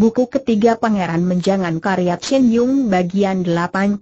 Buku ketiga Pangeran Menjangan karya Chen Yung bagian 82.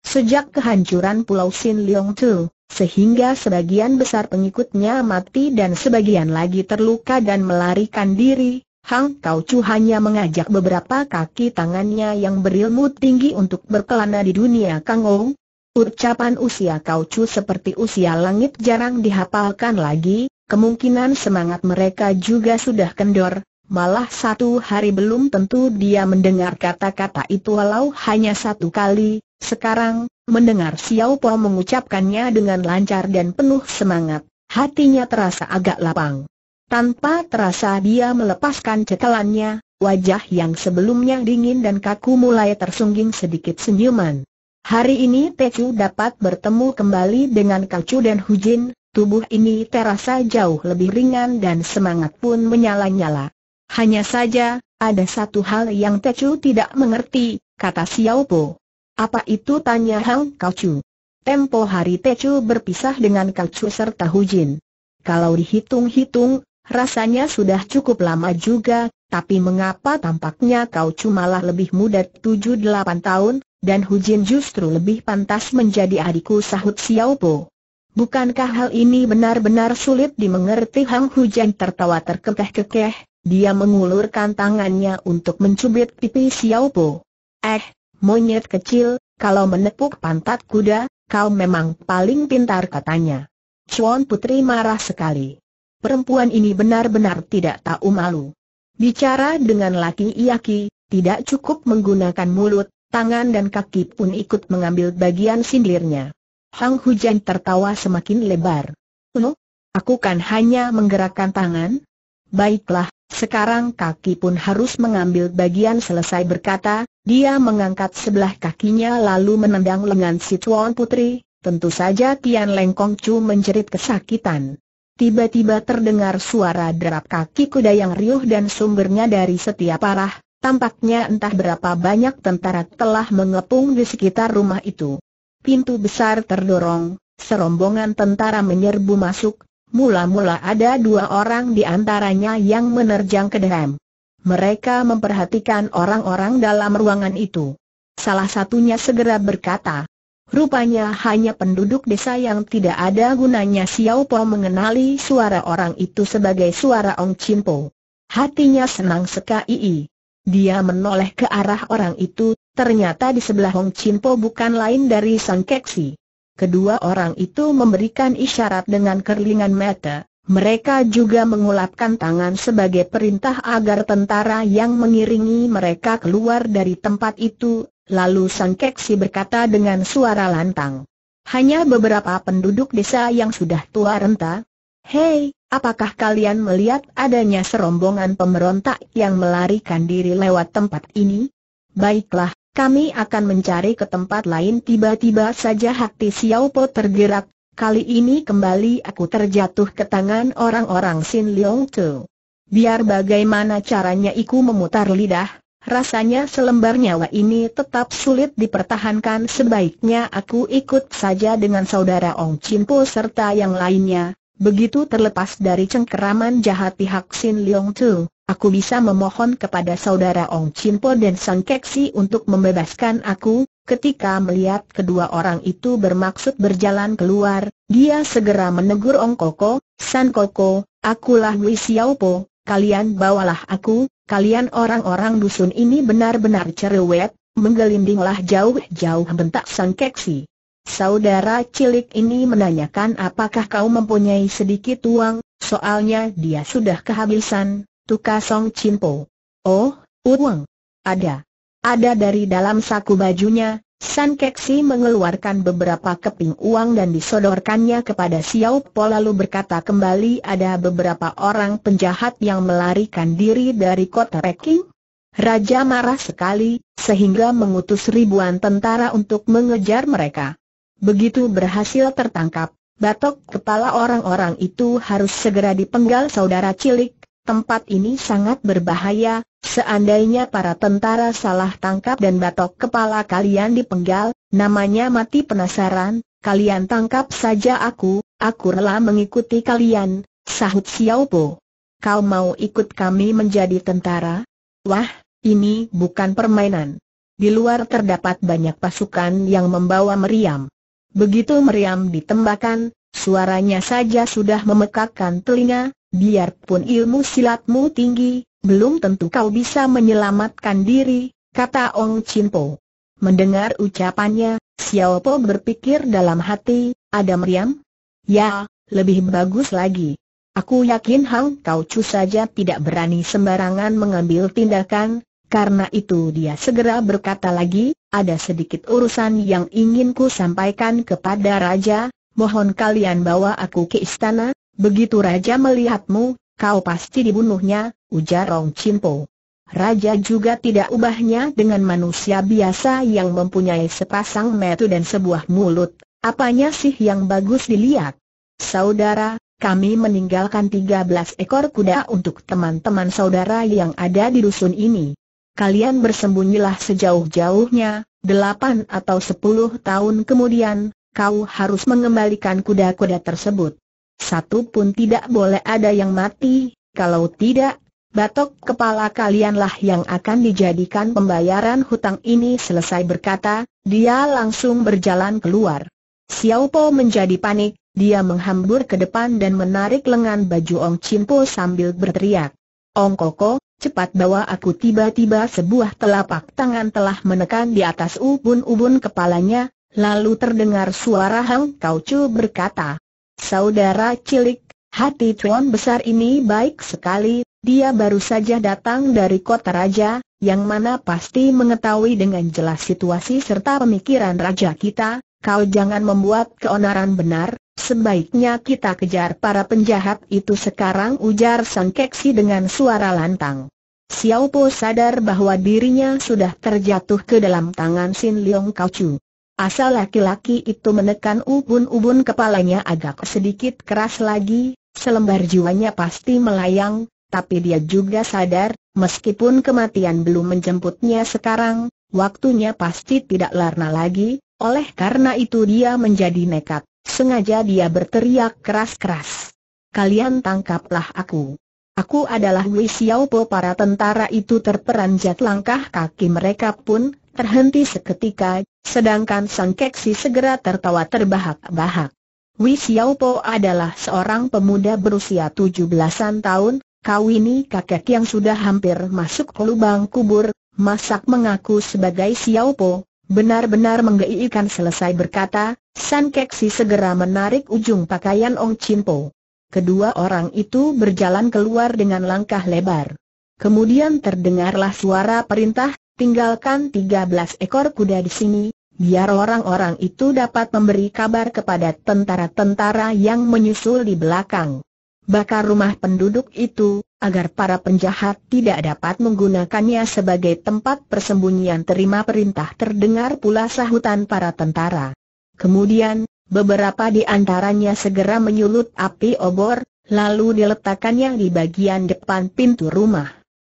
Sejak kehancuran Pulau Sin Leong Tu, sehingga sebagian besar pengikutnya mati dan sebagian lagi terluka dan melarikan diri, Hang Kau Chu hanya mengajak beberapa kaki tangannya yang berilmu tinggi untuk berkelana di dunia Kang Ong. Ucapan usia Kau Chu seperti usia langit jarang dihafalkan lagi, kemungkinan semangat mereka juga sudah kendor, Malah satu hari belum tentu dia mendengar kata-kata itu walau hanya satu kali, sekarang, mendengar Xiao Po mengucapkannya dengan lancar dan penuh semangat, hatinya terasa agak lapang. Tanpa terasa dia melepaskan cekalannya, wajah yang sebelumnya dingin dan kaku mulai tersungging sedikit senyuman. Hari ini Chu dapat bertemu kembali dengan Kacu dan Hujin, tubuh ini terasa jauh lebih ringan dan semangat pun menyala-nyala. Hanya saja, ada satu hal yang Tecu tidak mengerti, kata Xiao Po. Apa itu tanya Hang Kau Chu? Tempo hari Tecu berpisah dengan Kau Chu serta Jin. Kalau dihitung-hitung, rasanya sudah cukup lama juga, tapi mengapa tampaknya Kau Chu malah lebih muda 7-8 tahun, dan Hu Jin justru lebih pantas menjadi adikku sahut Xiao Po. Bukankah hal ini benar-benar sulit dimengerti Hang Jin tertawa terkekeh-kekeh, dia mengulurkan tangannya untuk mencubit pipi Xiao Po. Eh, monyet kecil, kalau menepuk pantat kuda, kau memang paling pintar katanya. Chuan Putri marah sekali. Perempuan ini benar-benar tidak tahu malu. Bicara dengan laki Iaki, tidak cukup menggunakan mulut, tangan dan kaki pun ikut mengambil bagian sindirnya. Hang Hujan tertawa semakin lebar. Lo, aku kan hanya menggerakkan tangan? Baiklah, sekarang kaki pun harus mengambil bagian selesai berkata, dia mengangkat sebelah kakinya lalu menendang lengan si Tuan Putri, tentu saja Tian Lengkong Kong Chu menjerit kesakitan. Tiba-tiba terdengar suara derap kaki kuda yang riuh dan sumbernya dari setiap arah, tampaknya entah berapa banyak tentara telah mengepung di sekitar rumah itu. Pintu besar terdorong, serombongan tentara menyerbu masuk, Mula-mula ada dua orang di antaranya yang menerjang ke dalam. Mereka memperhatikan orang-orang dalam ruangan itu. Salah satunya segera berkata, Rupanya hanya penduduk desa yang tidak ada gunanya Xiao Po mengenali suara orang itu sebagai suara Ong Chin Po. Hatinya senang sekali. Dia menoleh ke arah orang itu, ternyata di sebelah Ong Chin Po bukan lain dari Sang Keksi. Kedua orang itu memberikan isyarat dengan kerlingan mata. Mereka juga mengulapkan tangan sebagai perintah agar tentara yang mengiringi mereka keluar dari tempat itu, lalu Sang Keksi berkata dengan suara lantang. Hanya beberapa penduduk desa yang sudah tua renta. Hei, apakah kalian melihat adanya serombongan pemberontak yang melarikan diri lewat tempat ini? Baiklah, kami akan mencari ke tempat lain tiba-tiba saja hati Xiao Po tergerak, kali ini kembali aku terjatuh ke tangan orang-orang Sin Leong Tu. Biar bagaimana caranya iku memutar lidah, rasanya selembar nyawa ini tetap sulit dipertahankan sebaiknya aku ikut saja dengan saudara Ong Chin Po serta yang lainnya, Begitu terlepas dari cengkeraman jahat pihak Sin Leong Tu, aku bisa memohon kepada saudara Ong Chinpo dan Sang Keksi untuk membebaskan aku, ketika melihat kedua orang itu bermaksud berjalan keluar, dia segera menegur Ong Koko, San Koko, akulah Wei Po. kalian bawalah aku, kalian orang-orang dusun ini benar-benar cerewet, menggelindinglah jauh-jauh bentak sang keksi. Saudara cilik ini menanyakan apakah kau mempunyai sedikit uang, soalnya dia sudah kehabisan, Tuka Song Chimpo. Oh, uang. Ada. Ada dari dalam saku bajunya, San Keksi mengeluarkan beberapa keping uang dan disodorkannya kepada Xiao Po lalu berkata kembali ada beberapa orang penjahat yang melarikan diri dari kota Peking. Raja marah sekali, sehingga mengutus ribuan tentara untuk mengejar mereka. Begitu berhasil tertangkap, batok kepala orang-orang itu harus segera dipenggal saudara cilik Tempat ini sangat berbahaya, seandainya para tentara salah tangkap dan batok kepala kalian dipenggal, namanya mati penasaran, kalian tangkap saja aku, aku rela mengikuti kalian, sahut Xiao Po. Kau mau ikut kami menjadi tentara? Wah, ini bukan permainan. Di luar terdapat banyak pasukan yang membawa meriam. Begitu meriam ditembakkan, Suaranya saja sudah memekakkan telinga, biarpun ilmu silatmu tinggi, belum tentu kau bisa menyelamatkan diri, kata Ong Chin Po. Mendengar ucapannya, Xiao Po berpikir dalam hati, ada meriam? Ya, lebih bagus lagi. Aku yakin Hang Kau Chu saja tidak berani sembarangan mengambil tindakan, karena itu dia segera berkata lagi, ada sedikit urusan yang ingin ku sampaikan kepada Raja, mohon kalian bawa aku ke istana, begitu raja melihatmu, kau pasti dibunuhnya, ujar Rong Chimpo. Raja juga tidak ubahnya dengan manusia biasa yang mempunyai sepasang metu dan sebuah mulut, apanya sih yang bagus dilihat? Saudara, kami meninggalkan 13 ekor kuda untuk teman-teman saudara yang ada di dusun ini. Kalian bersembunyilah sejauh-jauhnya, delapan atau sepuluh tahun kemudian, kau harus mengembalikan kuda-kuda tersebut. Satu pun tidak boleh ada yang mati, kalau tidak, batok kepala kalianlah yang akan dijadikan pembayaran hutang ini selesai berkata, dia langsung berjalan keluar. Xiao Po menjadi panik, dia menghambur ke depan dan menarik lengan baju Ong Chin Po sambil berteriak. Ong Koko, cepat bawa aku tiba-tiba sebuah telapak tangan telah menekan di atas ubun-ubun kepalanya, Lalu terdengar suara Hang Kau Chu berkata, Saudara cilik, hati tuan besar ini baik sekali, dia baru saja datang dari kota raja, yang mana pasti mengetahui dengan jelas situasi serta pemikiran raja kita, kau jangan membuat keonaran benar, sebaiknya kita kejar para penjahat itu sekarang ujar Sang Keksi dengan suara lantang. Xiao Po sadar bahwa dirinya sudah terjatuh ke dalam tangan Sin Leong Kau Chu. Asal laki-laki itu menekan ubun-ubun kepalanya agak sedikit keras lagi, selembar jiwanya pasti melayang, tapi dia juga sadar, meskipun kematian belum menjemputnya sekarang, waktunya pasti tidak larna lagi, oleh karena itu dia menjadi nekat, sengaja dia berteriak keras-keras. Kalian tangkaplah aku. Aku adalah Wei Xiaopo para tentara itu terperanjat langkah kaki mereka pun terhenti seketika, sedangkan Sang Keksi segera tertawa terbahak-bahak. Wei Xiaopo adalah seorang pemuda berusia 17-an tahun, ini kakek yang sudah hampir masuk ke lubang kubur, masak mengaku sebagai Xiaopo, benar-benar menggeikan selesai berkata, Sang Keksi segera menarik ujung pakaian Ong Jinpo. Kedua orang itu berjalan keluar dengan langkah lebar. Kemudian terdengarlah suara perintah, tinggalkan 13 ekor kuda di sini, biar orang-orang itu dapat memberi kabar kepada tentara-tentara yang menyusul di belakang. Bakar rumah penduduk itu, agar para penjahat tidak dapat menggunakannya sebagai tempat persembunyian terima perintah terdengar pula sahutan para tentara. Kemudian, beberapa di antaranya segera menyulut api obor, lalu diletakkannya di bagian depan pintu rumah.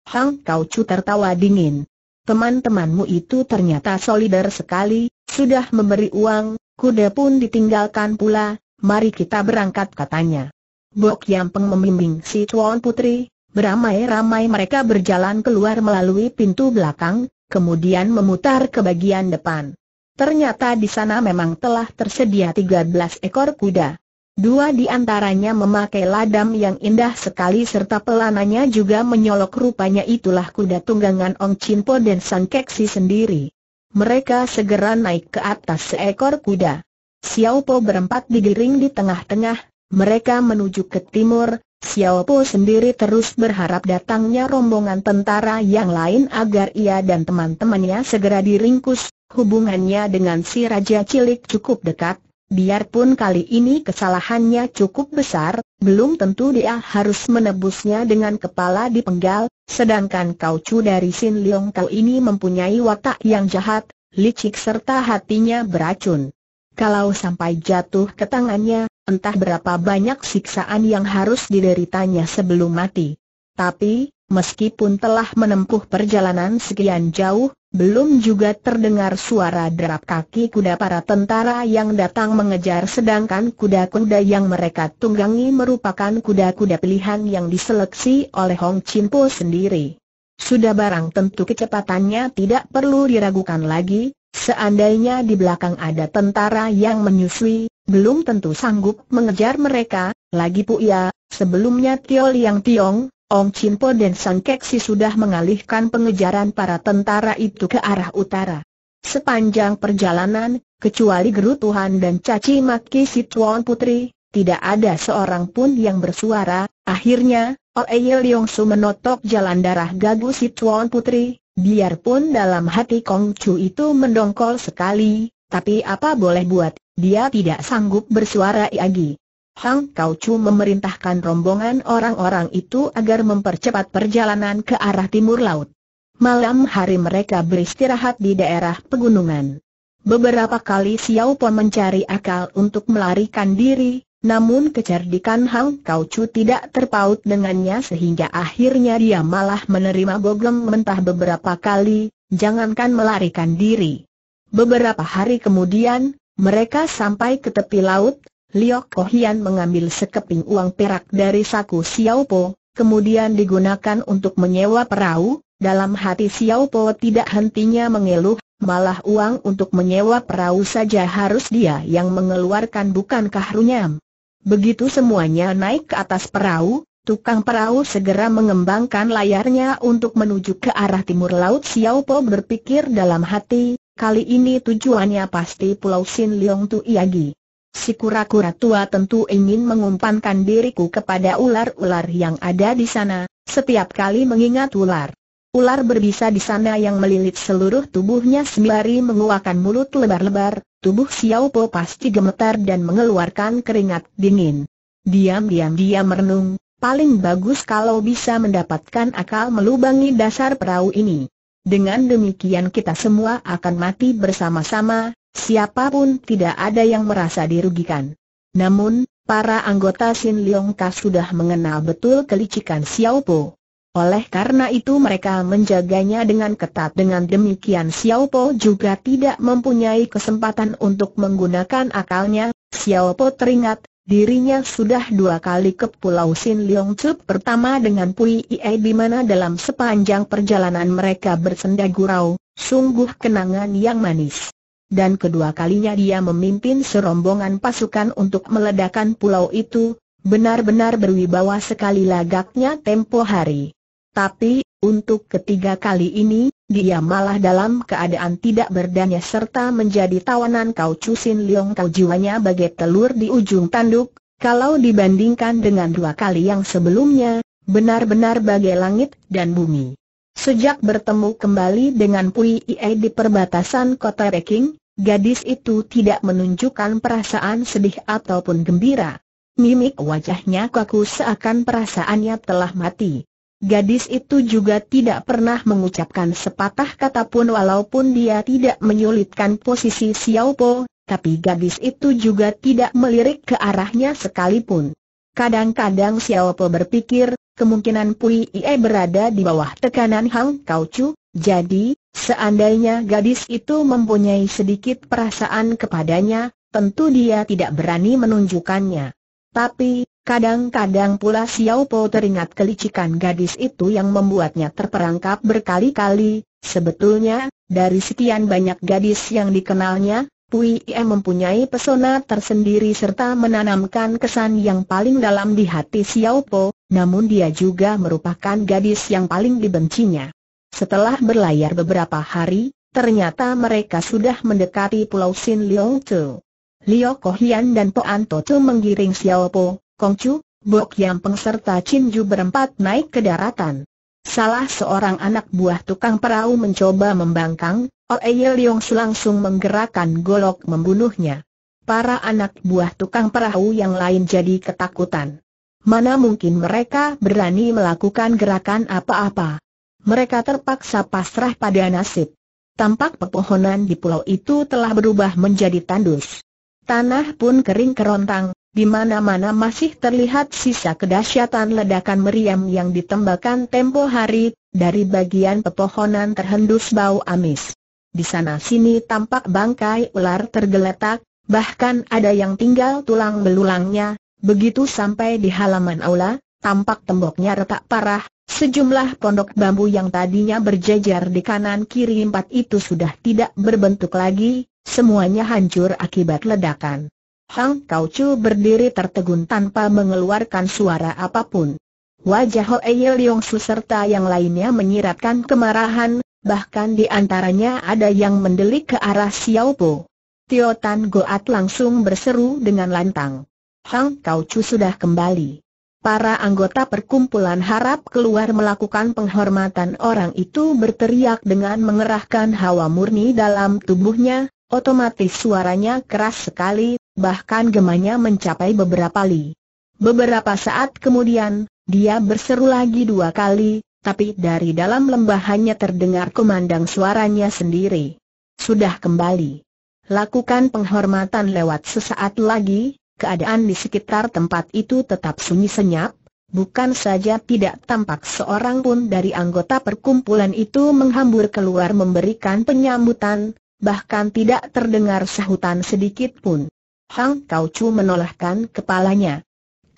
Hang Kau Chu tertawa dingin. Teman-temanmu itu ternyata solider sekali, sudah memberi uang, kuda pun ditinggalkan pula, mari kita berangkat katanya. Bok Yampeng membimbing si Tuan Putri, beramai-ramai mereka berjalan keluar melalui pintu belakang, kemudian memutar ke bagian depan. Ternyata di sana memang telah tersedia 13 ekor kuda. Dua di antaranya memakai ladam yang indah sekali serta pelananya juga menyolok rupanya itulah kuda tunggangan Ong Chinpo dan Sang Keksi sendiri. Mereka segera naik ke atas seekor kuda. Xiao Po berempat digiring di tengah-tengah, mereka menuju ke timur, Xiao Po sendiri terus berharap datangnya rombongan tentara yang lain agar ia dan teman-temannya segera diringkus, hubungannya dengan si Raja Cilik cukup dekat Biarpun kali ini kesalahannya cukup besar, belum tentu dia harus menebusnya dengan kepala dipenggal, sedangkan Kau Chu dari Sin Leong Kau ini mempunyai watak yang jahat, licik serta hatinya beracun. Kalau sampai jatuh ke tangannya, entah berapa banyak siksaan yang harus dideritanya sebelum mati. Tapi, meskipun telah menempuh perjalanan sekian jauh, belum juga terdengar suara derap kaki kuda para tentara yang datang mengejar sedangkan kuda-kuda yang mereka tunggangi merupakan kuda-kuda pilihan yang diseleksi oleh Hong Po sendiri. Sudah barang tentu kecepatannya tidak perlu diragukan lagi, seandainya di belakang ada tentara yang menyusui, belum tentu sanggup mengejar mereka, lagi ya, sebelumnya Tio Liang Tiong, Om Chimpo dan Sang Keksi sudah mengalihkan pengejaran para tentara itu ke arah utara. Sepanjang perjalanan, kecuali gerutuhan dan caci maki si Putri, tidak ada seorang pun yang bersuara, akhirnya, Oeye Leong Su menotok jalan darah gagu si Putri, biarpun dalam hati Kong Chu itu mendongkol sekali, tapi apa boleh buat, dia tidak sanggup bersuara lagi. Hang Kau Chu memerintahkan rombongan orang-orang itu agar mempercepat perjalanan ke arah timur laut. Malam hari mereka beristirahat di daerah pegunungan. Beberapa kali Xiao Po mencari akal untuk melarikan diri, namun kecerdikan Hang Kau Chu tidak terpaut dengannya sehingga akhirnya dia malah menerima bogem mentah beberapa kali, jangankan melarikan diri. Beberapa hari kemudian, mereka sampai ke tepi laut, Liok Kohian mengambil sekeping uang perak dari saku Xiaopo, kemudian digunakan untuk menyewa perahu, dalam hati Xiaopo tidak hentinya mengeluh, malah uang untuk menyewa perahu saja harus dia yang mengeluarkan bukankah Runyam. Begitu semuanya naik ke atas perahu, tukang perahu segera mengembangkan layarnya untuk menuju ke arah timur laut Xiaopo berpikir dalam hati, kali ini tujuannya pasti Pulau Sin Leong Iagi. Si kura-kura tua tentu ingin mengumpankan diriku kepada ular-ular yang ada di sana, setiap kali mengingat ular. Ular berbisa di sana yang melilit seluruh tubuhnya sembari menguakan mulut lebar-lebar, tubuh Xiao Po pasti gemetar dan mengeluarkan keringat dingin. Diam-diam dia merenung, paling bagus kalau bisa mendapatkan akal melubangi dasar perahu ini. Dengan demikian kita semua akan mati bersama-sama, Siapapun tidak ada yang merasa dirugikan. Namun, para anggota Sin Leong Ka sudah mengenal betul kelicikan Xiao Po. Oleh karena itu mereka menjaganya dengan ketat dengan demikian Xiao Po juga tidak mempunyai kesempatan untuk menggunakan akalnya, Xiao Po teringat, dirinya sudah dua kali ke Pulau Sin Leong Cup pertama dengan Pui Ie di mana dalam sepanjang perjalanan mereka bersenda gurau, sungguh kenangan yang manis dan kedua kalinya dia memimpin serombongan pasukan untuk meledakan pulau itu, benar-benar berwibawa sekali lagaknya tempo hari. Tapi, untuk ketiga kali ini, dia malah dalam keadaan tidak berdaya serta menjadi tawanan Kau Cusin liong Kau jiwanya bagai telur di ujung tanduk, kalau dibandingkan dengan dua kali yang sebelumnya, benar-benar bagai langit dan bumi. Sejak bertemu kembali dengan Pui Ie di perbatasan kota Reking, Gadis itu tidak menunjukkan perasaan sedih ataupun gembira. Mimik wajahnya kaku seakan perasaannya telah mati. Gadis itu juga tidak pernah mengucapkan sepatah kata pun walaupun dia tidak menyulitkan posisi Xiao Po, tapi gadis itu juga tidak melirik ke arahnya sekalipun. Kadang-kadang Xiao Po berpikir, kemungkinan Pui Ie berada di bawah tekanan Hang Kau Chu, jadi, Seandainya gadis itu mempunyai sedikit perasaan kepadanya, tentu dia tidak berani menunjukkannya. Tapi, kadang-kadang pula Xiao Po teringat kelicikan gadis itu yang membuatnya terperangkap berkali-kali. Sebetulnya, dari sekian banyak gadis yang dikenalnya, Pui Ie mempunyai pesona tersendiri serta menanamkan kesan yang paling dalam di hati Xiao Po, namun dia juga merupakan gadis yang paling dibencinya. Setelah berlayar beberapa hari, ternyata mereka sudah mendekati Pulau Sin Liong Tu. Liu Kohian dan Po Anto menggiring Xiao Po, Kong Chu, Bok Peng serta Chin Ju berempat naik ke daratan. Salah seorang anak buah tukang perahu mencoba membangkang, Oeye Liong Su langsung menggerakkan golok membunuhnya. Para anak buah tukang perahu yang lain jadi ketakutan. Mana mungkin mereka berani melakukan gerakan apa-apa. Mereka terpaksa pasrah pada nasib. Tampak pepohonan di pulau itu telah berubah menjadi tandus. Tanah pun kering kerontang, di mana-mana masih terlihat sisa kedahsyatan ledakan meriam yang ditembakkan tempo hari, dari bagian pepohonan terhendus bau amis. Di sana-sini tampak bangkai ular tergeletak, bahkan ada yang tinggal tulang belulangnya, begitu sampai di halaman aula, tampak temboknya retak parah, Sejumlah pondok bambu yang tadinya berjejer di kanan kiri empat itu sudah tidak berbentuk lagi, semuanya hancur akibat ledakan. Hang Kau Chu berdiri tertegun tanpa mengeluarkan suara apapun. Wajah Hoe Leong Su serta yang lainnya menyiratkan kemarahan, bahkan di antaranya ada yang mendelik ke arah Xiao Po. Tio Tan Goat langsung berseru dengan lantang. Hang Kau Chu sudah kembali. Para anggota perkumpulan harap keluar melakukan penghormatan orang itu berteriak dengan mengerahkan hawa murni dalam tubuhnya, otomatis suaranya keras sekali, bahkan gemanya mencapai beberapa li. Beberapa saat kemudian, dia berseru lagi dua kali, tapi dari dalam lembah hanya terdengar kumandang suaranya sendiri. Sudah kembali. Lakukan penghormatan lewat sesaat lagi, keadaan di sekitar tempat itu tetap sunyi senyap, bukan saja tidak tampak seorang pun dari anggota perkumpulan itu menghambur keluar memberikan penyambutan, bahkan tidak terdengar sahutan sedikit pun. Hang Kau Chu menolakkan kepalanya.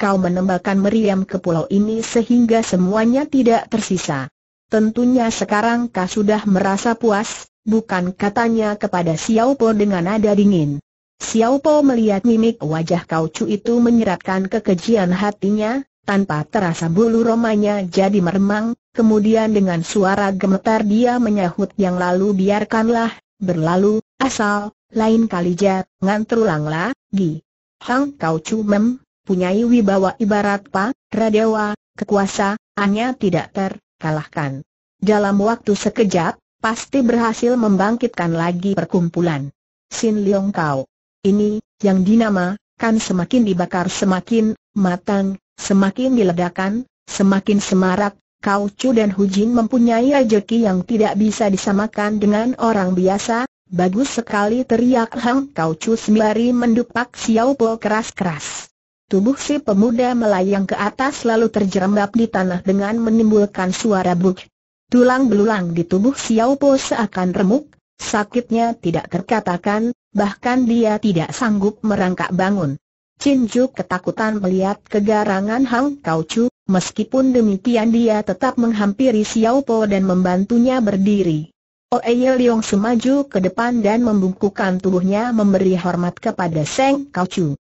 Kau menembakkan meriam ke pulau ini sehingga semuanya tidak tersisa. Tentunya sekarang kau sudah merasa puas, bukan katanya kepada Xiao Po dengan nada dingin. Xiao Po melihat mimik wajah Kau Chu itu menyeratkan kekejian hatinya, tanpa terasa bulu romanya jadi meremang, kemudian dengan suara gemetar dia menyahut yang lalu biarkanlah, berlalu, asal, lain kali jangan terulanglah, Gi. Hang Kau Chu mem, punyai wibawa ibarat pa, radewa, kekuasaannya tidak terkalahkan. Dalam waktu sekejap, pasti berhasil membangkitkan lagi perkumpulan. Sin Leong Kau ini, yang dinamakan semakin dibakar semakin matang, semakin diledakkan, semakin semarak, Kaucu dan Hu Jin mempunyai rejeki yang tidak bisa disamakan dengan orang biasa, bagus sekali teriak Hang Kaucu sembari mendupak Xiao Po keras-keras. Tubuh si pemuda melayang ke atas lalu terjerembab di tanah dengan menimbulkan suara buk. Tulang belulang di tubuh Xiao Po seakan remuk, sakitnya tidak terkatakan, bahkan dia tidak sanggup merangkak bangun. Chin Juk ketakutan melihat kegarangan Hang Kau Chu, meskipun demikian dia tetap menghampiri Xiao Po dan membantunya berdiri. Oe Ye Leong semaju ke depan dan membungkukan tubuhnya memberi hormat kepada Seng Kau Chu.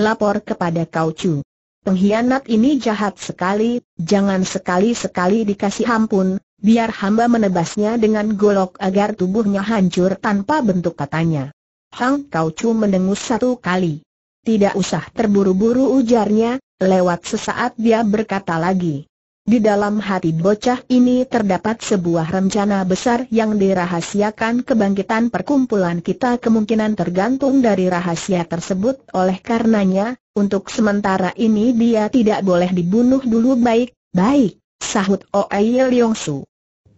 Lapor kepada Kau Chu. Pengkhianat ini jahat sekali, jangan sekali-sekali dikasih ampun, biar hamba menebasnya dengan golok agar tubuhnya hancur tanpa bentuk katanya. Hang Kau Chu mendengus satu kali. Tidak usah terburu-buru ujarnya, lewat sesaat dia berkata lagi. Di dalam hati bocah ini terdapat sebuah rencana besar yang dirahasiakan kebangkitan perkumpulan kita kemungkinan tergantung dari rahasia tersebut oleh karenanya, untuk sementara ini dia tidak boleh dibunuh dulu baik, baik, sahut O.A.Y. Leong Su.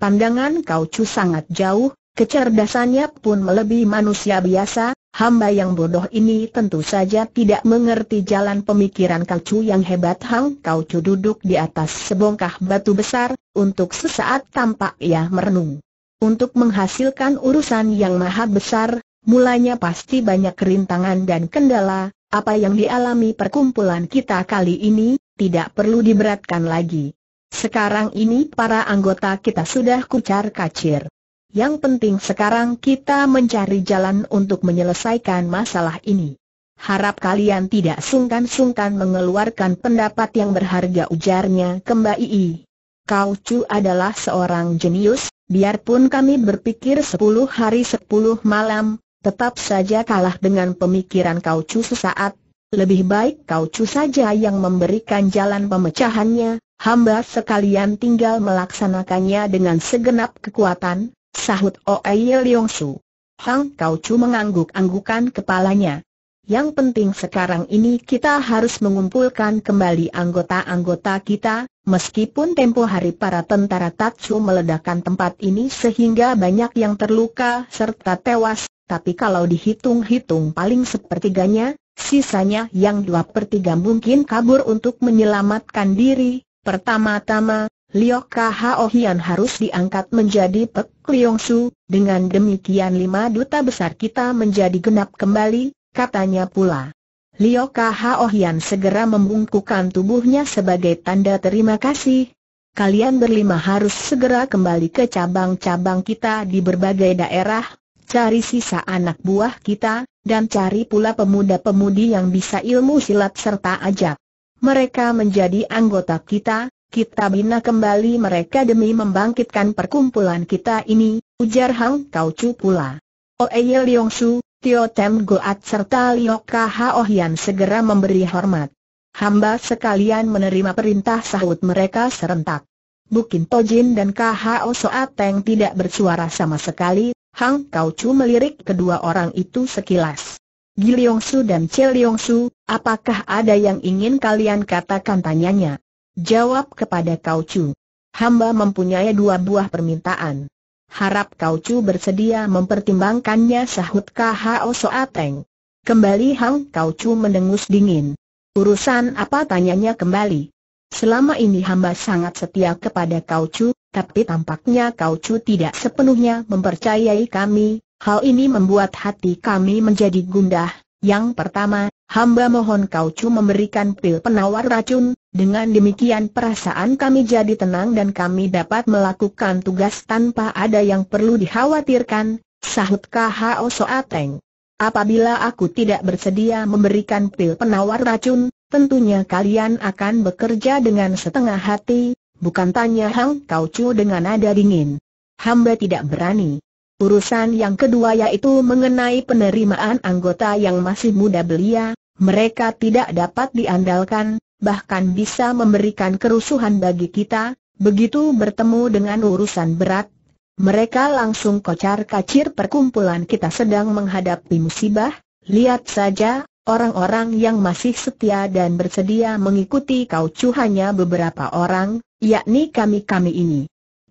Pandangan Kau Chu sangat jauh, Kecerdasannya pun melebihi manusia biasa, hamba yang bodoh ini tentu saja tidak mengerti jalan pemikiran Kau yang hebat Hang Kau duduk di atas sebongkah batu besar, untuk sesaat tampak ia merenung. Untuk menghasilkan urusan yang maha besar, mulanya pasti banyak rintangan dan kendala, apa yang dialami perkumpulan kita kali ini, tidak perlu diberatkan lagi. Sekarang ini para anggota kita sudah kucar kacir. Yang penting sekarang kita mencari jalan untuk menyelesaikan masalah ini. Harap kalian tidak sungkan-sungkan mengeluarkan pendapat yang berharga ujarnya kembali. Ii. Kau Chu adalah seorang jenius, biarpun kami berpikir sepuluh hari sepuluh malam, tetap saja kalah dengan pemikiran Kau Chu sesaat. Lebih baik Kau Chu saja yang memberikan jalan pemecahannya, hamba sekalian tinggal melaksanakannya dengan segenap kekuatan, Sahut Oeye Leong Su. Hang Kau Chu mengangguk-anggukan kepalanya. Yang penting sekarang ini kita harus mengumpulkan kembali anggota-anggota kita, meskipun tempo hari para tentara Tatsu meledakkan tempat ini sehingga banyak yang terluka serta tewas, tapi kalau dihitung-hitung paling sepertiganya, sisanya yang dua pertiga mungkin kabur untuk menyelamatkan diri, Pertama-tama, Liok Kao harus diangkat menjadi Pek Liong dengan demikian lima duta besar kita menjadi genap kembali, katanya pula. Liok Kao segera membungkukkan tubuhnya sebagai tanda terima kasih. Kalian berlima harus segera kembali ke cabang-cabang kita di berbagai daerah, cari sisa anak buah kita, dan cari pula pemuda-pemudi yang bisa ilmu silat serta ajak. Mereka menjadi anggota kita, kita bina kembali mereka demi membangkitkan perkumpulan kita ini, ujar Hang Kau Chu pula. Oeye Leong Su, Tio Tem Goat serta Lio Kha Hian oh segera memberi hormat. Hamba sekalian menerima perintah sahut mereka serentak. Bukin Tojin dan KHO oh Soateng tidak bersuara sama sekali, Hang Kau Chu melirik kedua orang itu sekilas. Gil Yong Su dan Che Liong Su, apakah ada yang ingin kalian katakan tanyanya? Jawab kepada Kau Chu. Hamba mempunyai dua buah permintaan. Harap Kau Chu bersedia mempertimbangkannya sahut KHO Soateng. Kembali Hang Kau Chu mendengus dingin. Urusan apa tanyanya kembali. Selama ini hamba sangat setia kepada Kau Chu, tapi tampaknya Kau Chu tidak sepenuhnya mempercayai kami. Hal ini membuat hati kami menjadi gundah. Yang pertama, hamba mohon kau cuma memberikan pil penawar racun, dengan demikian perasaan kami jadi tenang dan kami dapat melakukan tugas tanpa ada yang perlu dikhawatirkan, sahut K.H.O. Soateng. Apabila aku tidak bersedia memberikan pil penawar racun, tentunya kalian akan bekerja dengan setengah hati, bukan tanya Hang Kau Chu dengan nada dingin. Hamba tidak berani. Urusan yang kedua yaitu mengenai penerimaan anggota yang masih muda belia, mereka tidak dapat diandalkan, bahkan bisa memberikan kerusuhan bagi kita, begitu bertemu dengan urusan berat, mereka langsung kocar kacir perkumpulan kita sedang menghadapi musibah, lihat saja, orang-orang yang masih setia dan bersedia mengikuti kau hanya beberapa orang, yakni kami-kami ini.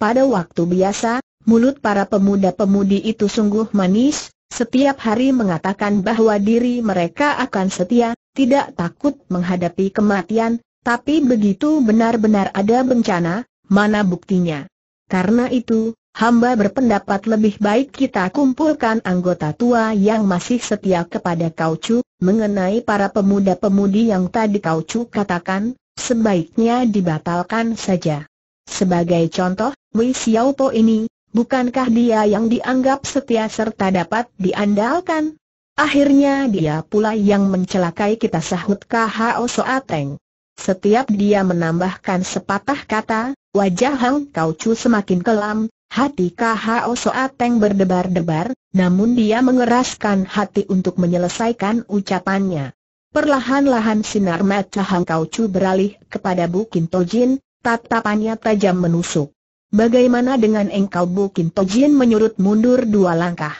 Pada waktu biasa, mulut para pemuda-pemudi itu sungguh manis, setiap hari mengatakan bahwa diri mereka akan setia, tidak takut menghadapi kematian, tapi begitu benar-benar ada bencana, mana buktinya? Karena itu, hamba berpendapat lebih baik kita kumpulkan anggota tua yang masih setia kepada cu, mengenai para pemuda-pemudi yang tadi cu katakan, sebaiknya dibatalkan saja. Sebagai contoh, Wei Xiaopo ini, Bukankah dia yang dianggap setia serta dapat diandalkan? Akhirnya dia pula yang mencelakai kita sahut KHO Soateng. Setiap dia menambahkan sepatah kata, wajah Hang Kau Chu semakin kelam, hati KHO Soateng berdebar-debar, namun dia mengeraskan hati untuk menyelesaikan ucapannya. Perlahan-lahan sinar mata Hang Kau Chu beralih kepada Bukin Tojin, tatapannya tajam menusuk. Bagaimana dengan engkau Bukin Tojin menyurut mundur dua langkah?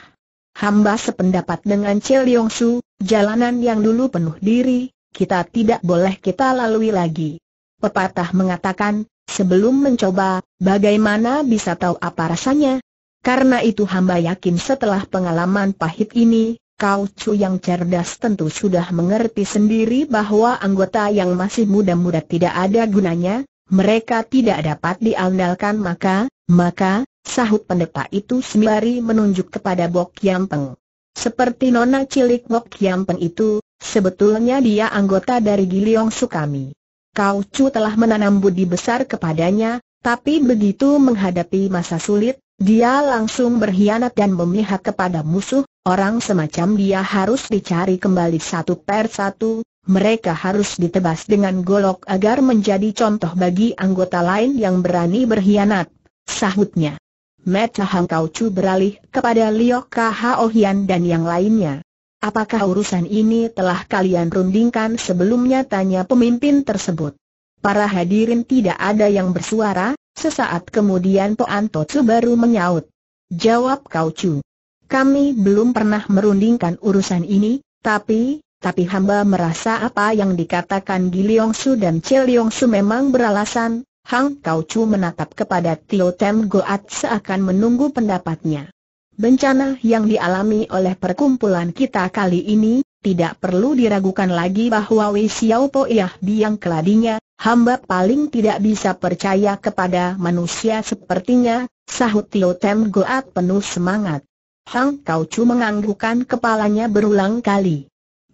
Hamba sependapat dengan Chel Yong Su, jalanan yang dulu penuh diri, kita tidak boleh kita lalui lagi. Pepatah mengatakan, sebelum mencoba, bagaimana bisa tahu apa rasanya? Karena itu hamba yakin setelah pengalaman pahit ini, Kau Chu yang cerdas tentu sudah mengerti sendiri bahwa anggota yang masih muda-muda tidak ada gunanya, mereka tidak dapat diandalkan maka, maka, sahut pendeta itu sembari menunjuk kepada Bok Yampeng. Seperti nona cilik Bok Yampeng itu, sebetulnya dia anggota dari Giliong Sukami. Kau Chu telah menanam budi besar kepadanya, tapi begitu menghadapi masa sulit, dia langsung berkhianat dan memihak kepada musuh, orang semacam dia harus dicari kembali satu per satu, mereka harus ditebas dengan golok agar menjadi contoh bagi anggota lain yang berani berkhianat, sahutnya. Meta Hang Kau Chu beralih kepada Liu Hao Hian dan yang lainnya. Apakah urusan ini telah kalian rundingkan sebelumnya tanya pemimpin tersebut? Para hadirin tidak ada yang bersuara, sesaat kemudian Anto Chu baru menyaut. Jawab Kau Chu. Kami belum pernah merundingkan urusan ini, tapi, tapi hamba merasa apa yang dikatakan Giliong Su dan Chiliong Su memang beralasan, Hang Kau Chu menatap kepada Tio Tem Goat seakan menunggu pendapatnya. Bencana yang dialami oleh perkumpulan kita kali ini, tidak perlu diragukan lagi bahwa Wei Xiao Po Yah biang keladinya, hamba paling tidak bisa percaya kepada manusia sepertinya, sahut Tio Tem Goat penuh semangat. Hang Kau Chu menganggukkan kepalanya berulang kali.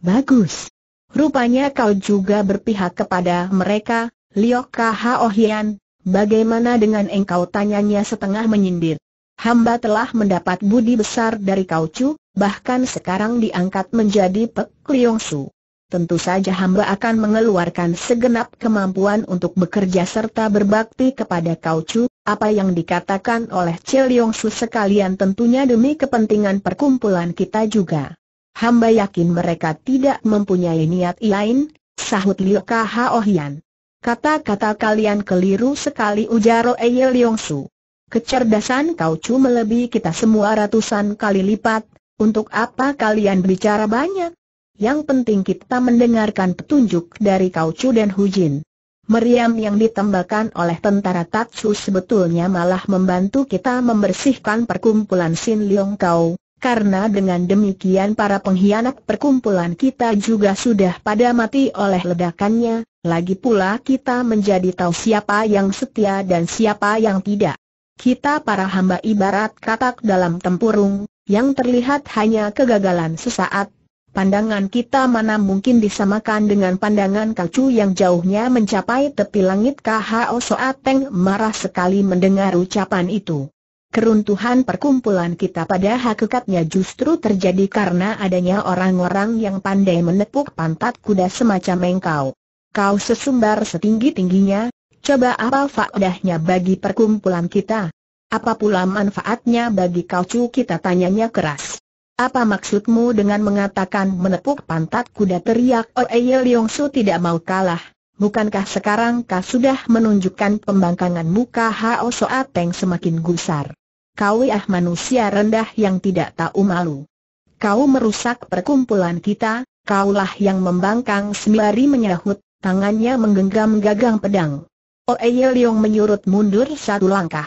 Bagus. Rupanya kau juga berpihak kepada mereka, Liok Hao bagaimana dengan engkau tanyanya setengah menyindir. Hamba telah mendapat budi besar dari kau cu, bahkan sekarang diangkat menjadi Pek Liong Su. Tentu saja hamba akan mengeluarkan segenap kemampuan untuk bekerja serta berbakti kepada kau cu, apa yang dikatakan oleh Che Liong Su sekalian tentunya demi kepentingan perkumpulan kita juga. Hamba yakin mereka tidak mempunyai niat lain, sahut Liu Ohian. Kata-kata kalian keliru sekali ujar Eye Liongsu. Kecerdasan kau cuma lebih kita semua ratusan kali lipat, untuk apa kalian bicara banyak? Yang penting kita mendengarkan petunjuk dari kau Chu dan Hu Jin. Meriam yang ditembakkan oleh tentara Tatsu sebetulnya malah membantu kita membersihkan perkumpulan Sin Leong Kau karena dengan demikian para pengkhianat perkumpulan kita juga sudah pada mati oleh ledakannya, lagi pula kita menjadi tahu siapa yang setia dan siapa yang tidak. Kita para hamba ibarat katak dalam tempurung, yang terlihat hanya kegagalan sesaat. Pandangan kita mana mungkin disamakan dengan pandangan kacu yang jauhnya mencapai tepi langit KHO Soateng marah sekali mendengar ucapan itu. Keruntuhan perkumpulan kita pada hakikatnya justru terjadi karena adanya orang-orang yang pandai menepuk pantat kuda semacam engkau. Kau sesumbar setinggi-tingginya, coba apa faedahnya bagi perkumpulan kita? Apa pula manfaatnya bagi kau cu kita tanyanya keras. Apa maksudmu dengan mengatakan menepuk pantat kuda teriak Oeye oh, Leong Su tidak mau kalah? Bukankah sekarang kau sudah menunjukkan pembangkangan muka Hao Soa semakin gusar? kau ah manusia rendah yang tidak tahu malu. Kau merusak perkumpulan kita, kaulah yang membangkang sembari menyahut, tangannya menggenggam gagang pedang. Oeye oh, Leong menyurut mundur satu langkah.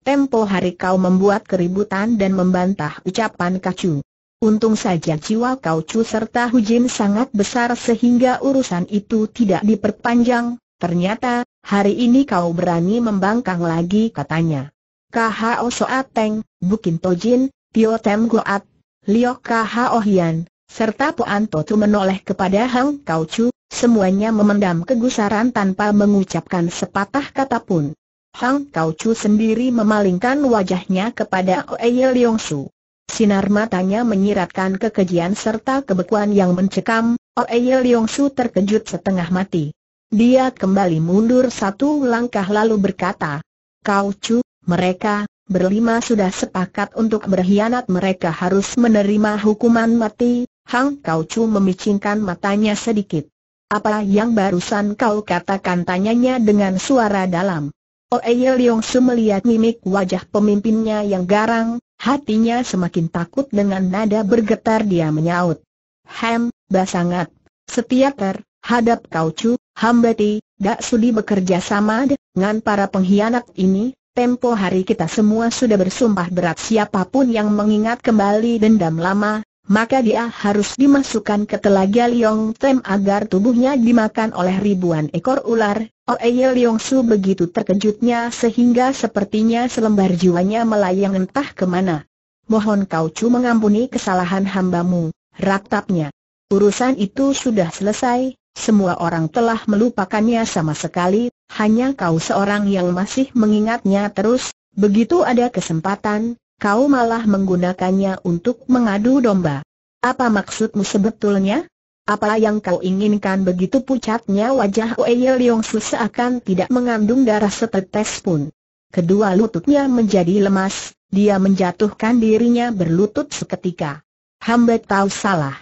Tempo hari kau membuat keributan dan membantah ucapan kacu. Untung saja jiwa kau cu serta hujin sangat besar sehingga urusan itu tidak diperpanjang, ternyata, hari ini kau berani membangkang lagi katanya. KHO Teng, Bukin Tojin, Tio Tem Goat, Liok KHO Hian, serta Puan Totu menoleh kepada Hang Kau Chu, semuanya memendam kegusaran tanpa mengucapkan sepatah kata pun. Hang Kau Chu sendiri memalingkan wajahnya kepada Oeye Leong Su. Sinar matanya menyiratkan kekejian serta kebekuan yang mencekam, Oeye Leong Su terkejut setengah mati. Dia kembali mundur satu langkah lalu berkata, Kau Chu, mereka, berlima sudah sepakat untuk berkhianat mereka harus menerima hukuman mati, Hang Kau Chu memicingkan matanya sedikit. Apa yang barusan kau katakan tanyanya dengan suara dalam. Oeye oh, Leong Su melihat mimik wajah pemimpinnya yang garang, hatinya semakin takut dengan nada bergetar dia menyaut. Hem, basangat, setia terhadap kau cu, hambati, dak sudi bekerja sama dengan para pengkhianat ini, Tempo hari kita semua sudah bersumpah berat siapapun yang mengingat kembali dendam lama, maka dia harus dimasukkan ke telaga Liong Tem agar tubuhnya dimakan oleh ribuan ekor ular. Oeye oh, Liong Su begitu terkejutnya sehingga sepertinya selembar jiwanya melayang entah kemana. Mohon kau cu mengampuni kesalahan hambamu, raktapnya. Urusan itu sudah selesai, semua orang telah melupakannya sama sekali, hanya kau seorang yang masih mengingatnya terus, begitu ada kesempatan, kau malah menggunakannya untuk mengadu domba. Apa maksudmu sebetulnya? Apa yang kau inginkan begitu pucatnya wajah Oeye Leong Su seakan tidak mengandung darah setetes pun. Kedua lututnya menjadi lemas, dia menjatuhkan dirinya berlutut seketika. Hamba tahu salah.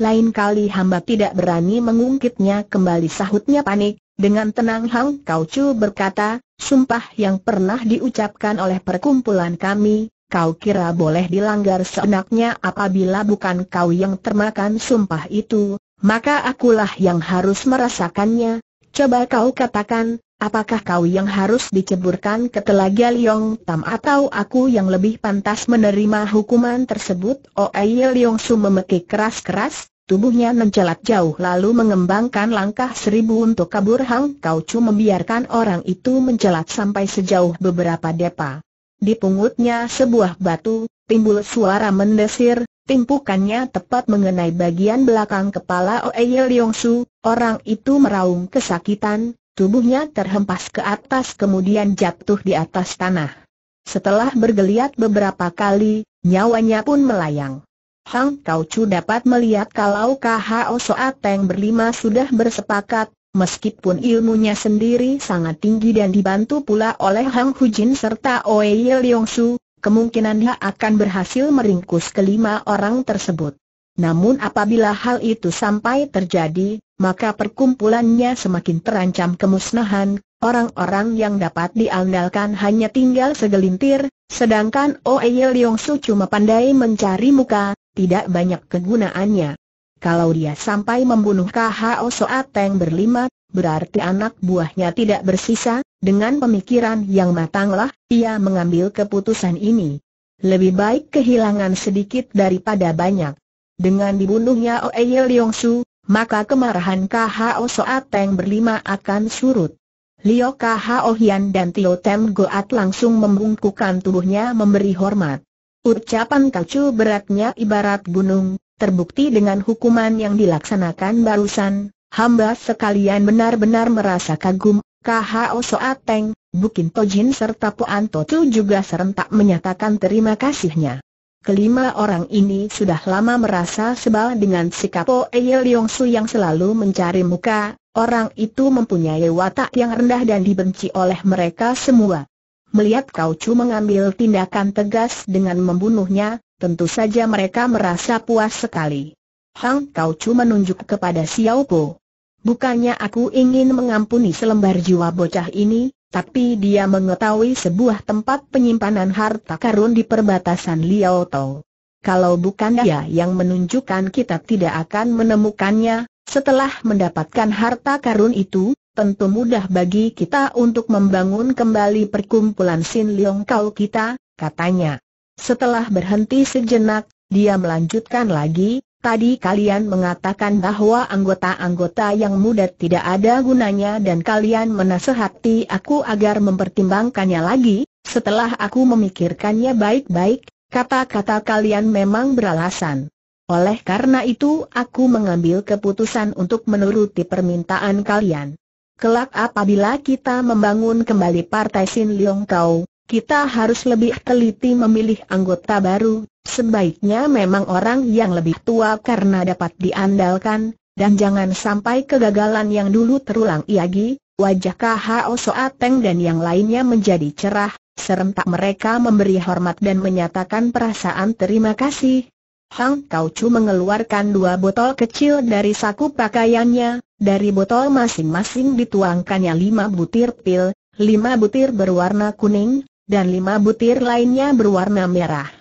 Lain kali hamba tidak berani mengungkitnya kembali sahutnya panik, dengan tenang Hang Kau Chu berkata, sumpah yang pernah diucapkan oleh perkumpulan kami, kau kira boleh dilanggar seenaknya apabila bukan kau yang termakan sumpah itu, maka akulah yang harus merasakannya. Coba kau katakan, apakah kau yang harus diceburkan ke telaga Liong Tam atau aku yang lebih pantas menerima hukuman tersebut? Oei Liong Su memekik keras-keras, Tubuhnya mencelat jauh lalu mengembangkan langkah seribu untuk kabur Hang Kau Chu membiarkan orang itu mencelat sampai sejauh beberapa depa. Di pungutnya sebuah batu, timbul suara mendesir, timpukannya tepat mengenai bagian belakang kepala Oeye Leong Su, orang itu meraung kesakitan, tubuhnya terhempas ke atas kemudian jatuh di atas tanah. Setelah bergeliat beberapa kali, nyawanya pun melayang. Hang Kau Chu dapat melihat kalau KHO Teng berlima sudah bersepakat, meskipun ilmunya sendiri sangat tinggi dan dibantu pula oleh Hang Hu Jin serta Oe Leong Su, kemungkinan dia akan berhasil meringkus kelima orang tersebut. Namun apabila hal itu sampai terjadi, maka perkumpulannya semakin terancam kemusnahan, orang-orang yang dapat diandalkan hanya tinggal segelintir, sedangkan Oe Leong Su cuma pandai mencari muka, tidak banyak kegunaannya. Kalau dia sampai membunuh KHO Soateng berlima, berarti anak buahnya tidak bersisa, dengan pemikiran yang matanglah, ia mengambil keputusan ini. Lebih baik kehilangan sedikit daripada banyak. Dengan dibunuhnya Oeye Su, maka kemarahan KHO Soateng berlima akan surut. Lio KHO Hian dan Tio Tem Goat langsung membungkukkan tubuhnya memberi hormat. Ucapan kacu beratnya ibarat gunung, terbukti dengan hukuman yang dilaksanakan barusan, hamba sekalian benar-benar merasa kagum, KHO Soateng, Bukin Tojin serta Puan Totu juga serentak menyatakan terima kasihnya. Kelima orang ini sudah lama merasa sebal dengan sikap Po Eyel Leong Su yang selalu mencari muka, orang itu mempunyai watak yang rendah dan dibenci oleh mereka semua. Melihat Kau Chu mengambil tindakan tegas dengan membunuhnya, tentu saja mereka merasa puas sekali. Hang Kau Chu menunjuk kepada Xiao Po. Bukannya aku ingin mengampuni selembar jiwa bocah ini, tapi dia mengetahui sebuah tempat penyimpanan harta karun di perbatasan Liao Tau. Kalau bukan dia yang menunjukkan kita tidak akan menemukannya, setelah mendapatkan harta karun itu, tentu mudah bagi kita untuk membangun kembali perkumpulan Sin Leong Kau kita, katanya. Setelah berhenti sejenak, dia melanjutkan lagi, tadi kalian mengatakan bahwa anggota-anggota yang muda tidak ada gunanya dan kalian menasehati aku agar mempertimbangkannya lagi, setelah aku memikirkannya baik-baik, kata-kata kalian memang beralasan. Oleh karena itu aku mengambil keputusan untuk menuruti permintaan kalian kelak apabila kita membangun kembali Partai Sin Leong Tau, kita harus lebih teliti memilih anggota baru, sebaiknya memang orang yang lebih tua karena dapat diandalkan, dan jangan sampai kegagalan yang dulu terulang lagi, wajah KHO Soateng dan yang lainnya menjadi cerah, serentak mereka memberi hormat dan menyatakan perasaan terima kasih, Hang Kau Chu mengeluarkan dua botol kecil dari saku pakaiannya, dari botol masing-masing dituangkannya lima butir pil, lima butir berwarna kuning, dan lima butir lainnya berwarna merah.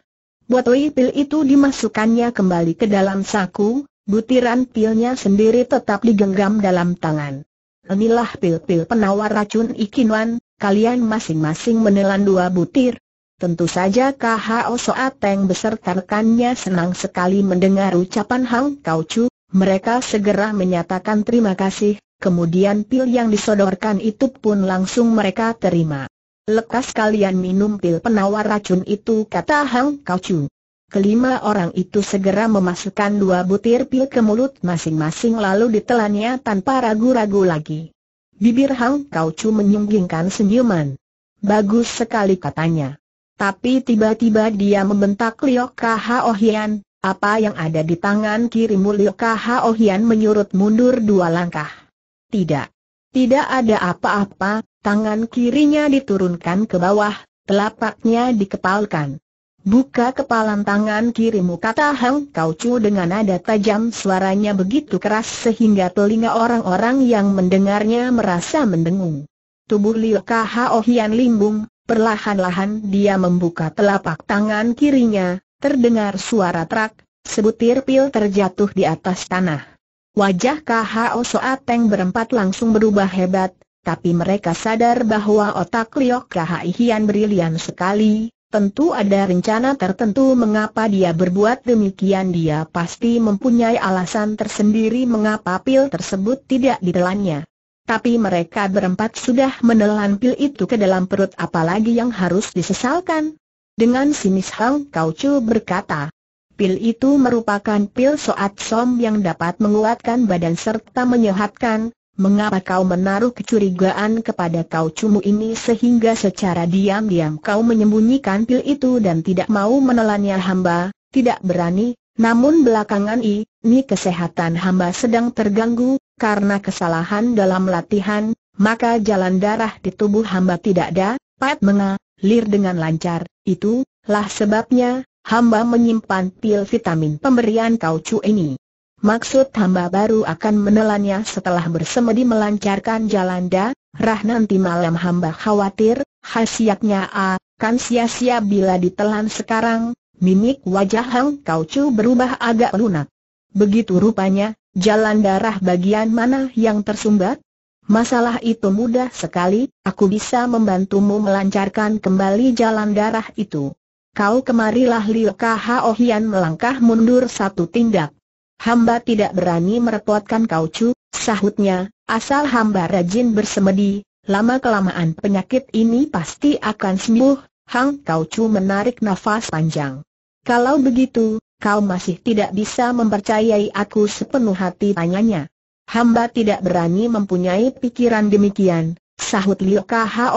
Botol pil itu dimasukkannya kembali ke dalam saku, butiran pilnya sendiri tetap digenggam dalam tangan. Inilah pil-pil penawar racun ikinuan, kalian masing-masing menelan dua butir, Tentu saja KHO Soateng beserta rekannya senang sekali mendengar ucapan Hang Kau Chu, mereka segera menyatakan terima kasih, kemudian pil yang disodorkan itu pun langsung mereka terima. Lekas kalian minum pil penawar racun itu kata Hang Kau Chu. Kelima orang itu segera memasukkan dua butir pil ke mulut masing-masing lalu ditelannya tanpa ragu-ragu lagi. Bibir Hang Kau Chu menyunggingkan senyuman. Bagus sekali katanya. Tapi tiba-tiba dia membentak Liok Kaha Ohian, apa yang ada di tangan kirimu Liok Kaha Ohian menyurut mundur dua langkah. Tidak. Tidak ada apa-apa, tangan kirinya diturunkan ke bawah, telapaknya dikepalkan. Buka kepalan tangan kirimu kata Hang Kau dengan nada tajam suaranya begitu keras sehingga telinga orang-orang yang mendengarnya merasa mendengung. Tubuh Liu Kaha Ohian limbung, Perlahan-lahan dia membuka telapak tangan kirinya, terdengar suara trak, sebutir pil terjatuh di atas tanah. Wajah KHO Soateng berempat langsung berubah hebat, tapi mereka sadar bahwa otak Liok KHI Hian brilian sekali, tentu ada rencana tertentu mengapa dia berbuat demikian dia pasti mempunyai alasan tersendiri mengapa pil tersebut tidak ditelannya tapi mereka berempat sudah menelan pil itu ke dalam perut apalagi yang harus disesalkan. Dengan sinis Hang Kau Chu berkata, pil itu merupakan pil soat som yang dapat menguatkan badan serta menyehatkan, mengapa kau menaruh kecurigaan kepada Kau Chumu ini sehingga secara diam-diam kau menyembunyikan pil itu dan tidak mau menelannya hamba, tidak berani, namun belakangan ini kesehatan hamba sedang terganggu, karena kesalahan dalam latihan, maka jalan darah di tubuh hamba tidak ada, Pat mengalir dengan lancar, itulah sebabnya, hamba menyimpan pil vitamin pemberian kaucu ini. Maksud hamba baru akan menelannya setelah bersemedi melancarkan jalan darah nanti malam hamba khawatir, khasiatnya akan sia-sia bila ditelan sekarang, mimik wajah Hang Kaucu berubah agak lunak. Begitu rupanya, Jalan darah bagian mana yang tersumbat? Masalah itu mudah sekali, aku bisa membantumu melancarkan kembali jalan darah itu. Kau kemarilah Liu Kahohian melangkah mundur satu tindak. Hamba tidak berani merepotkan kau cu, sahutnya, asal hamba rajin bersemedi, lama-kelamaan penyakit ini pasti akan sembuh, Hang Kau Chu menarik nafas panjang. Kalau begitu, Kau masih tidak bisa mempercayai aku sepenuh hati tanyanya. Hamba tidak berani mempunyai pikiran demikian, sahut Liu Kaha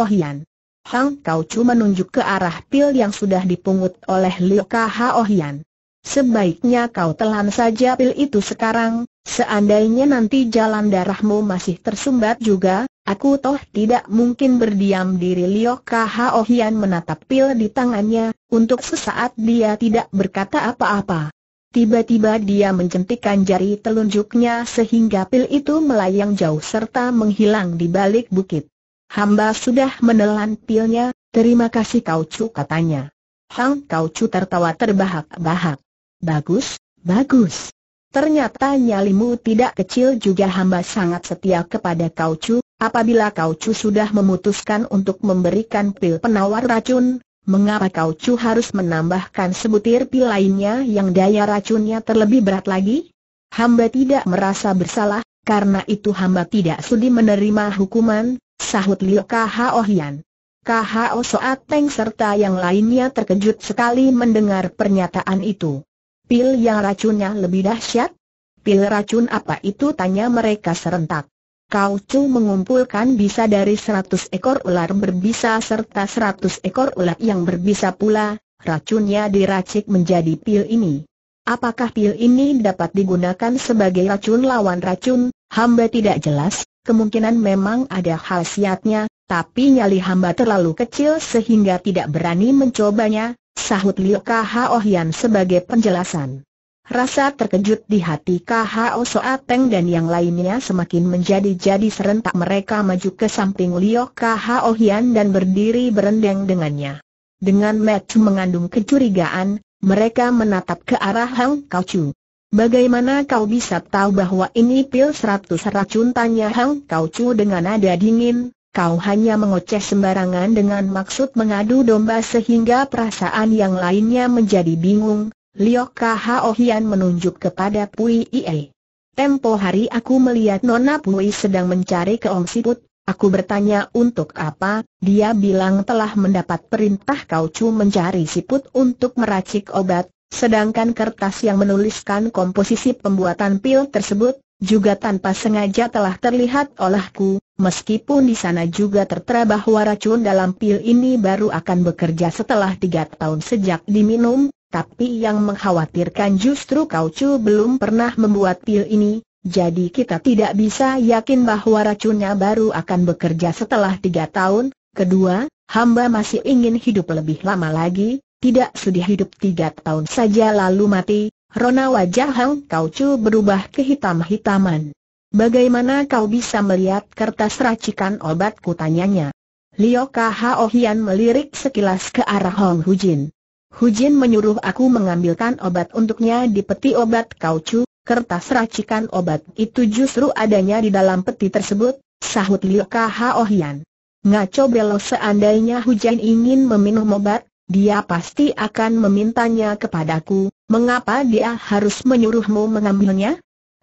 Hang Kau Chu menunjuk ke arah pil yang sudah dipungut oleh Liu Kaha Sebaiknya kau telan saja pil itu sekarang, Seandainya nanti jalan darahmu masih tersumbat juga, aku toh tidak mungkin berdiam diri Liu Kao Hian menatap pil di tangannya, untuk sesaat dia tidak berkata apa-apa. Tiba-tiba dia mencentikkan jari telunjuknya sehingga pil itu melayang jauh serta menghilang di balik bukit. Hamba sudah menelan pilnya, terima kasih kau cu katanya. Hang kau cu tertawa terbahak-bahak. Bagus, bagus. Ternyata nyalimu tidak kecil juga hamba sangat setia kepada kau cu, apabila kau cu sudah memutuskan untuk memberikan pil penawar racun, mengapa kau cu harus menambahkan sebutir pil lainnya yang daya racunnya terlebih berat lagi? Hamba tidak merasa bersalah, karena itu hamba tidak sudi menerima hukuman, sahut Liu Kaha Ohian. Kaha Soat serta yang lainnya terkejut sekali mendengar pernyataan itu. Pil yang racunnya lebih dahsyat? Pil racun apa itu tanya mereka serentak. Kau Chu mengumpulkan bisa dari seratus ekor ular berbisa serta seratus ekor ular yang berbisa pula, racunnya diracik menjadi pil ini. Apakah pil ini dapat digunakan sebagai racun lawan racun? Hamba tidak jelas, kemungkinan memang ada khasiatnya, tapi nyali hamba terlalu kecil sehingga tidak berani mencobanya, Sahut Liu Kho Hian sebagai penjelasan. Rasa terkejut di hati Kho Soa Ateng dan yang lainnya semakin menjadi-jadi serentak mereka maju ke samping Liu Kho Hian dan berdiri berendeng dengannya. Dengan match mengandung kecurigaan, mereka menatap ke arah Hang Kau Chu. Bagaimana kau bisa tahu bahwa ini pil seratus racun? Tanya Hang Kau Chu dengan nada dingin, kau hanya mengoceh sembarangan dengan maksud mengadu domba sehingga perasaan yang lainnya menjadi bingung, Liok Kho Hian menunjuk kepada Pui Ie. Tempo hari aku melihat Nona Pui sedang mencari ke Om Siput, aku bertanya untuk apa, dia bilang telah mendapat perintah kau Chu mencari Siput untuk meracik obat, sedangkan kertas yang menuliskan komposisi pembuatan pil tersebut, juga tanpa sengaja telah terlihat olehku, Meskipun di sana juga tertera bahwa racun dalam pil ini baru akan bekerja setelah tiga tahun sejak diminum, tapi yang mengkhawatirkan justru Kaucu belum pernah membuat pil ini, jadi kita tidak bisa yakin bahwa racunnya baru akan bekerja setelah tiga tahun. Kedua, hamba masih ingin hidup lebih lama lagi, tidak sudi hidup tiga tahun saja lalu mati. Rona wajah Hang Kaucu berubah kehitam hitaman Bagaimana kau bisa melihat kertas racikan obatku tanyanya? Liu Kao melirik sekilas ke arah Hong Hujin. Hujin menyuruh aku mengambilkan obat untuknya di peti obat kaucu, kertas racikan obat itu justru adanya di dalam peti tersebut, sahut Liu Kao Ngaco belo seandainya Hujin ingin meminum obat, dia pasti akan memintanya kepadaku, mengapa dia harus menyuruhmu mengambilnya?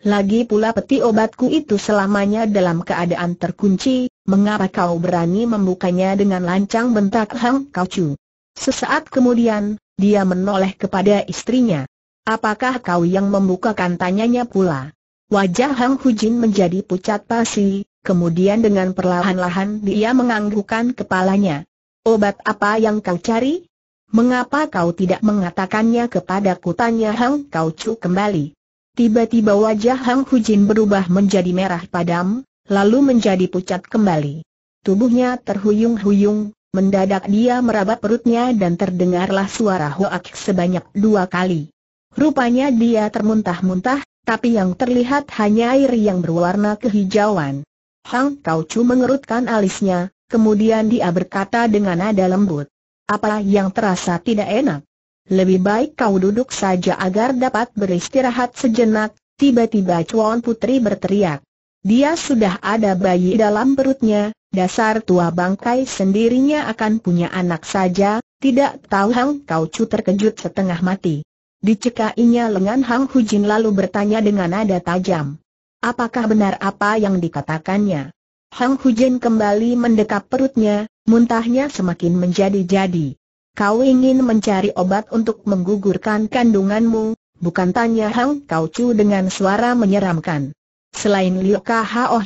Lagi pula peti obatku itu selamanya dalam keadaan terkunci, mengapa kau berani membukanya dengan lancang bentak Hang Kau Chu? Sesaat kemudian, dia menoleh kepada istrinya. Apakah kau yang membukakan tanyanya pula? Wajah Hang Hujin menjadi pucat pasi, kemudian dengan perlahan-lahan dia menganggukkan kepalanya. Obat apa yang kau cari? Mengapa kau tidak mengatakannya kepada kutanya Hang Kau Chu kembali. Tiba-tiba wajah Hang Hujin berubah menjadi merah padam, lalu menjadi pucat kembali. Tubuhnya terhuyung-huyung, mendadak dia meraba perutnya dan terdengarlah suara hoak sebanyak dua kali. Rupanya dia termuntah-muntah, tapi yang terlihat hanya air yang berwarna kehijauan. Hang Kau Chu mengerutkan alisnya, kemudian dia berkata dengan nada lembut. Apa yang terasa tidak enak? lebih baik kau duduk saja agar dapat beristirahat sejenak, tiba-tiba Cuan Putri berteriak. Dia sudah ada bayi dalam perutnya, dasar tua bangkai sendirinya akan punya anak saja, tidak tahu Hang Kau Chu terkejut setengah mati. Dicekainya lengan Hang Hu Jin lalu bertanya dengan nada tajam. Apakah benar apa yang dikatakannya? Hang Hu Jin kembali mendekap perutnya, muntahnya semakin menjadi-jadi. Kau ingin mencari obat untuk menggugurkan kandunganmu, bukan tanya Hang Kau Chu dengan suara menyeramkan. Selain Liu Kaha oh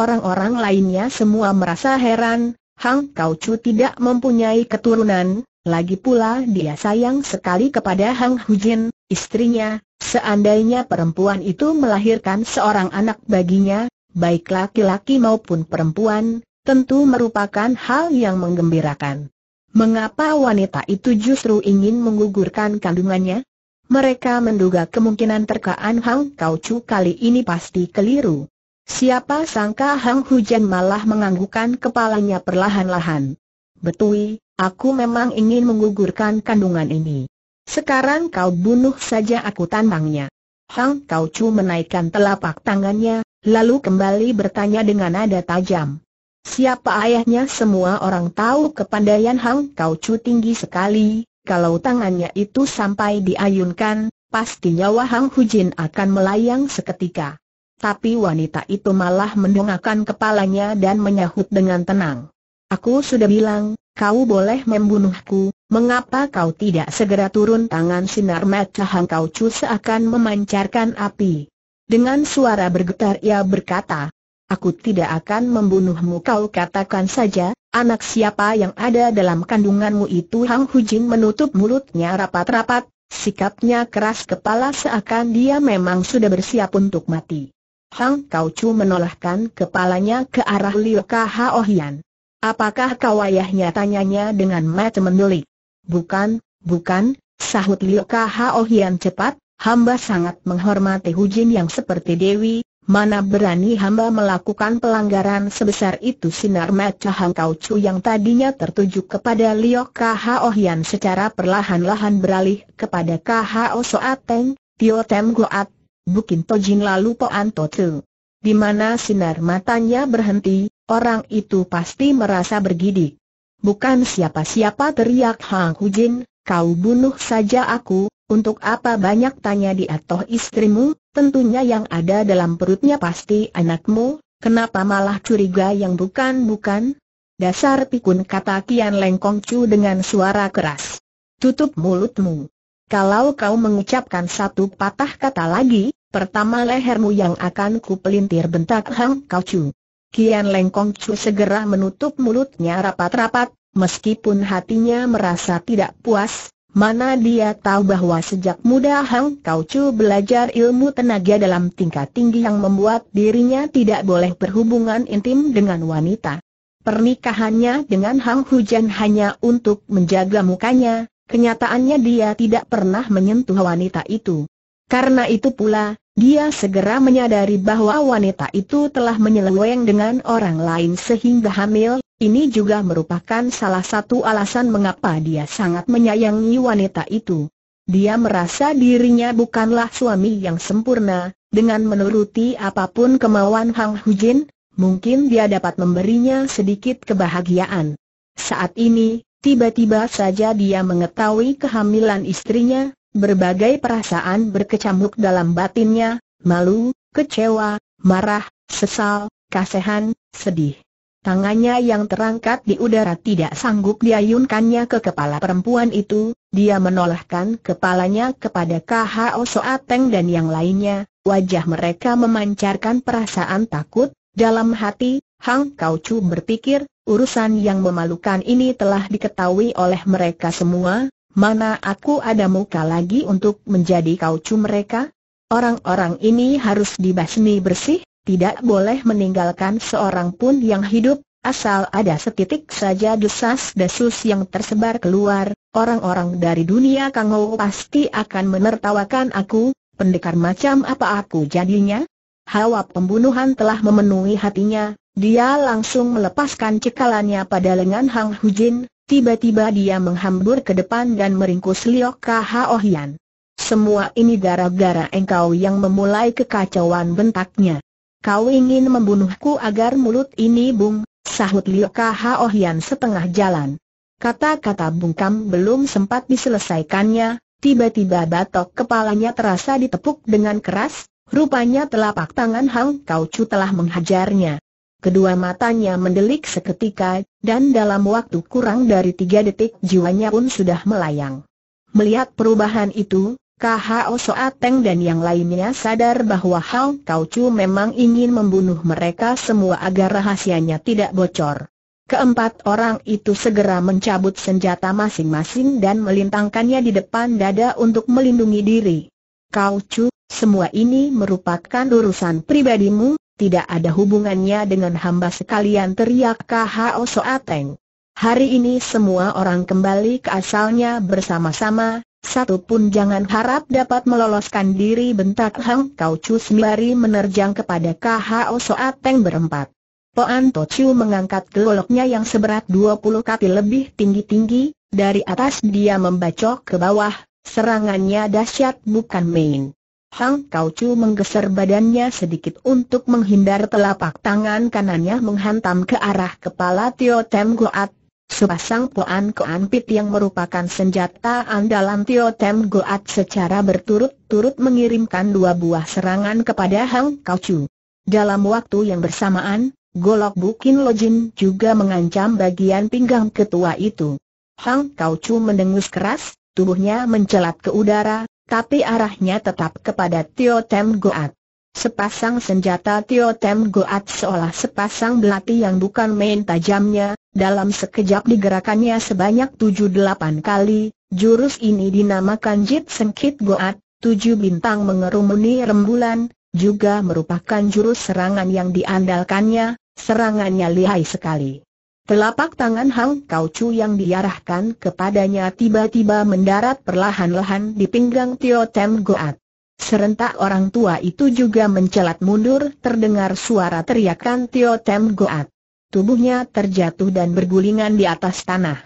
orang-orang lainnya semua merasa heran, Hang Kau Chu tidak mempunyai keturunan, lagi pula dia sayang sekali kepada Hang Hujin, istrinya, seandainya perempuan itu melahirkan seorang anak baginya, baik laki-laki maupun perempuan, tentu merupakan hal yang menggembirakan. Mengapa wanita itu justru ingin menggugurkan kandungannya? Mereka menduga kemungkinan terkaan Hang Kau Chu kali ini pasti keliru. Siapa sangka Hang Hujan malah menganggukkan kepalanya perlahan-lahan. Betui, aku memang ingin menggugurkan kandungan ini. Sekarang kau bunuh saja aku tantangnya. Hang Kau Chu menaikkan telapak tangannya, lalu kembali bertanya dengan nada tajam. Siapa ayahnya semua orang tahu kepandaian Hang Kau Chu tinggi sekali, kalau tangannya itu sampai diayunkan, pasti nyawa Hang Hujin akan melayang seketika. Tapi wanita itu malah mendongakkan kepalanya dan menyahut dengan tenang. Aku sudah bilang, kau boleh membunuhku, mengapa kau tidak segera turun tangan sinar mata Hang Kau Chu seakan memancarkan api. Dengan suara bergetar ia berkata, Aku tidak akan membunuhmu kau katakan saja, anak siapa yang ada dalam kandunganmu itu Hang Hujin menutup mulutnya rapat-rapat, sikapnya keras kepala seakan dia memang sudah bersiap untuk mati. Hang Kau Chu menolakkan kepalanya ke arah Liu Hian. Apakah kau ayahnya tanyanya dengan mata mendelik? Bukan, bukan, sahut Liu Hian cepat, hamba sangat menghormati Hujin yang seperti Dewi, Mana berani hamba melakukan pelanggaran sebesar itu sinar mata Hang Kau Chu yang tadinya tertuju kepada Liu Kho Hian secara perlahan-lahan beralih kepada Soat Teng Tio Tem Goat, Bukin Tojin lalu Poan Tu. Di mana sinar matanya berhenti, orang itu pasti merasa bergidik. Bukan siapa-siapa teriak Hang Hujin, kau bunuh saja aku, untuk apa banyak tanya di atoh istrimu, Tentunya yang ada dalam perutnya pasti anakmu, kenapa malah curiga yang bukan-bukan? Dasar pikun kata Kian Lengkong Chu dengan suara keras. Tutup mulutmu. Kalau kau mengucapkan satu patah kata lagi, pertama lehermu yang akan kupelintir bentak Hang Kau Chu. Kian Lengkong Chu segera menutup mulutnya rapat-rapat, meskipun hatinya merasa tidak puas, Mana dia tahu bahwa sejak muda Hang Kau Chu belajar ilmu tenaga dalam tingkat tinggi yang membuat dirinya tidak boleh berhubungan intim dengan wanita. Pernikahannya dengan Hang Hujan hanya untuk menjaga mukanya, kenyataannya dia tidak pernah menyentuh wanita itu. Karena itu pula, dia segera menyadari bahwa wanita itu telah menyeleweng dengan orang lain sehingga hamil, ini juga merupakan salah satu alasan mengapa dia sangat menyayangi wanita itu. Dia merasa dirinya bukanlah suami yang sempurna, dengan menuruti apapun kemauan Hang Hujin, mungkin dia dapat memberinya sedikit kebahagiaan. Saat ini, tiba-tiba saja dia mengetahui kehamilan istrinya, Berbagai perasaan berkecamuk dalam batinnya, malu, kecewa, marah, sesal, kasehan, sedih. Tangannya yang terangkat di udara tidak sanggup diayunkannya ke kepala perempuan itu, dia menolakkan kepalanya kepada K.H.O. Soateng dan yang lainnya, wajah mereka memancarkan perasaan takut, dalam hati, Hang Kau Chu berpikir, urusan yang memalukan ini telah diketahui oleh mereka semua, Mana aku ada muka lagi untuk menjadi kaucu mereka? Orang-orang ini harus dibasmi bersih, tidak boleh meninggalkan seorang pun yang hidup, asal ada setitik saja desas-desus yang tersebar keluar, orang-orang dari dunia kango pasti akan menertawakan aku, pendekar macam apa aku jadinya? Hawa pembunuhan telah memenuhi hatinya, dia langsung melepaskan cekalannya pada lengan Hang Hujin, tiba-tiba dia menghambur ke depan dan meringkus Liok Kao Hian. Oh Semua ini gara-gara engkau yang memulai kekacauan bentaknya. Kau ingin membunuhku agar mulut ini bung, sahut Liok Kao Hian oh setengah jalan. Kata-kata bungkam belum sempat diselesaikannya, tiba-tiba batok kepalanya terasa ditepuk dengan keras, rupanya telapak tangan Hang Kau Chu telah menghajarnya. Kedua matanya mendelik seketika, dan dalam waktu kurang dari tiga detik jiwanya pun sudah melayang. Melihat perubahan itu, KHO Soateng dan yang lainnya sadar bahwa Hao Kau Chu memang ingin membunuh mereka semua agar rahasianya tidak bocor. Keempat orang itu segera mencabut senjata masing-masing dan melintangkannya di depan dada untuk melindungi diri. Kau Chu, semua ini merupakan urusan pribadimu, tidak ada hubungannya dengan hamba sekalian teriak KHO Soateng. Hari ini semua orang kembali ke asalnya bersama-sama, satu pun jangan harap dapat meloloskan diri bentak Hang Kau Chu sembari menerjang kepada KHO Soateng berempat. Poan Chu mengangkat geloknya yang seberat 20 kaki lebih tinggi-tinggi, dari atas dia membacok ke bawah, serangannya dahsyat bukan main. Hang Kau menggeser badannya sedikit untuk menghindar telapak tangan kanannya menghantam ke arah kepala Tio Tem Goat. Sepasang poan koan pit yang merupakan senjata andalan Tio Tem Goat secara berturut-turut mengirimkan dua buah serangan kepada Hang Kau Dalam waktu yang bersamaan, Golok Bukin Lojin juga mengancam bagian pinggang ketua itu. Hang Kau mendengus keras, tubuhnya mencelat ke udara, tapi arahnya tetap kepada Tio Tem Goat. Sepasang senjata Tio Tem Goat seolah sepasang belati yang bukan main tajamnya, dalam sekejap digerakannya sebanyak tujuh delapan kali, jurus ini dinamakan Jit Sengkit Goat, tujuh bintang mengerumuni rembulan, juga merupakan jurus serangan yang diandalkannya, serangannya lihai sekali. Telapak tangan Hang Kau Chu yang diarahkan kepadanya tiba-tiba mendarat perlahan-lahan di pinggang Tio Tem Goat. Serentak orang tua itu juga mencelat mundur terdengar suara teriakan Tio Tem Goat. Tubuhnya terjatuh dan bergulingan di atas tanah.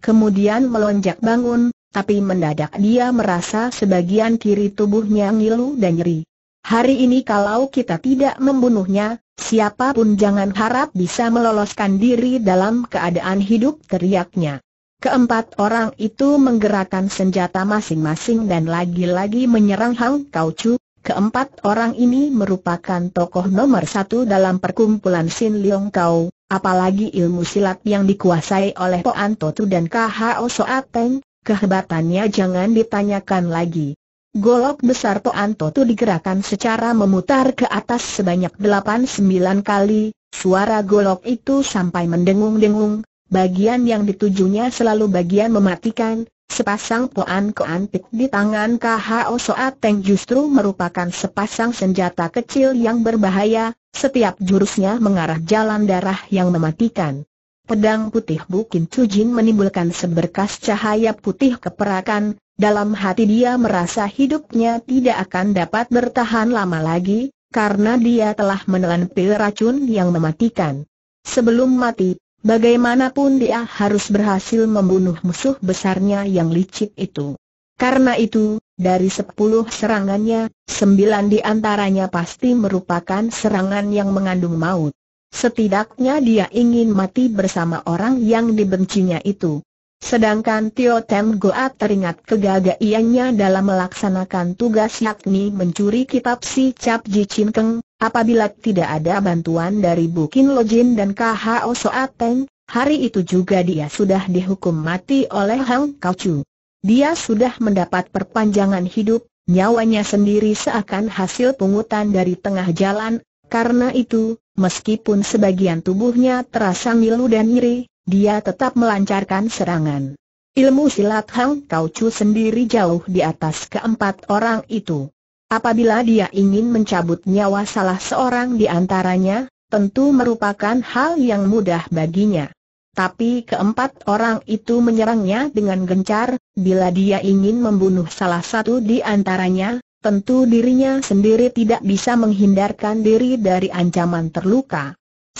Kemudian melonjak bangun, tapi mendadak dia merasa sebagian kiri tubuhnya ngilu dan nyeri. Hari ini kalau kita tidak membunuhnya, Siapapun jangan harap bisa meloloskan diri dalam keadaan hidup teriaknya. Keempat orang itu menggerakkan senjata masing-masing dan lagi-lagi menyerang Hang Kau Chu. Keempat orang ini merupakan tokoh nomor satu dalam perkumpulan Sin Leong Kau, apalagi ilmu silat yang dikuasai oleh Po Tu dan K.H.O. Soateng, kehebatannya jangan ditanyakan lagi. Golok besar Toan Toto digerakkan secara memutar ke atas sebanyak 8-9 kali, suara golok itu sampai mendengung-dengung, bagian yang ditujunya selalu bagian mematikan, sepasang Poan keantik di tangan KHO Teng justru merupakan sepasang senjata kecil yang berbahaya, setiap jurusnya mengarah jalan darah yang mematikan. Pedang putih Bukin Cujin menimbulkan seberkas cahaya putih keperakan, dalam hati dia merasa hidupnya tidak akan dapat bertahan lama lagi, karena dia telah menelan pil racun yang mematikan. Sebelum mati, bagaimanapun dia harus berhasil membunuh musuh besarnya yang licik itu. Karena itu, dari sepuluh serangannya, sembilan di antaranya pasti merupakan serangan yang mengandung maut. Setidaknya dia ingin mati bersama orang yang dibencinya itu. Sedangkan Tio Tem Goat teringat kegagaiannya dalam melaksanakan tugas yakni mencuri kitab si Cap Ji Chin Keng, apabila tidak ada bantuan dari Bukin Jin dan KHO Soat Teng, hari itu juga dia sudah dihukum mati oleh Hang Kau Chu. Dia sudah mendapat perpanjangan hidup, nyawanya sendiri seakan hasil pungutan dari tengah jalan, karena itu, meskipun sebagian tubuhnya terasa ngilu dan nyeri, dia tetap melancarkan serangan. Ilmu silat Hang Kau Chu sendiri jauh di atas keempat orang itu. Apabila dia ingin mencabut nyawa salah seorang di antaranya, tentu merupakan hal yang mudah baginya. Tapi keempat orang itu menyerangnya dengan gencar, bila dia ingin membunuh salah satu di antaranya, tentu dirinya sendiri tidak bisa menghindarkan diri dari ancaman terluka.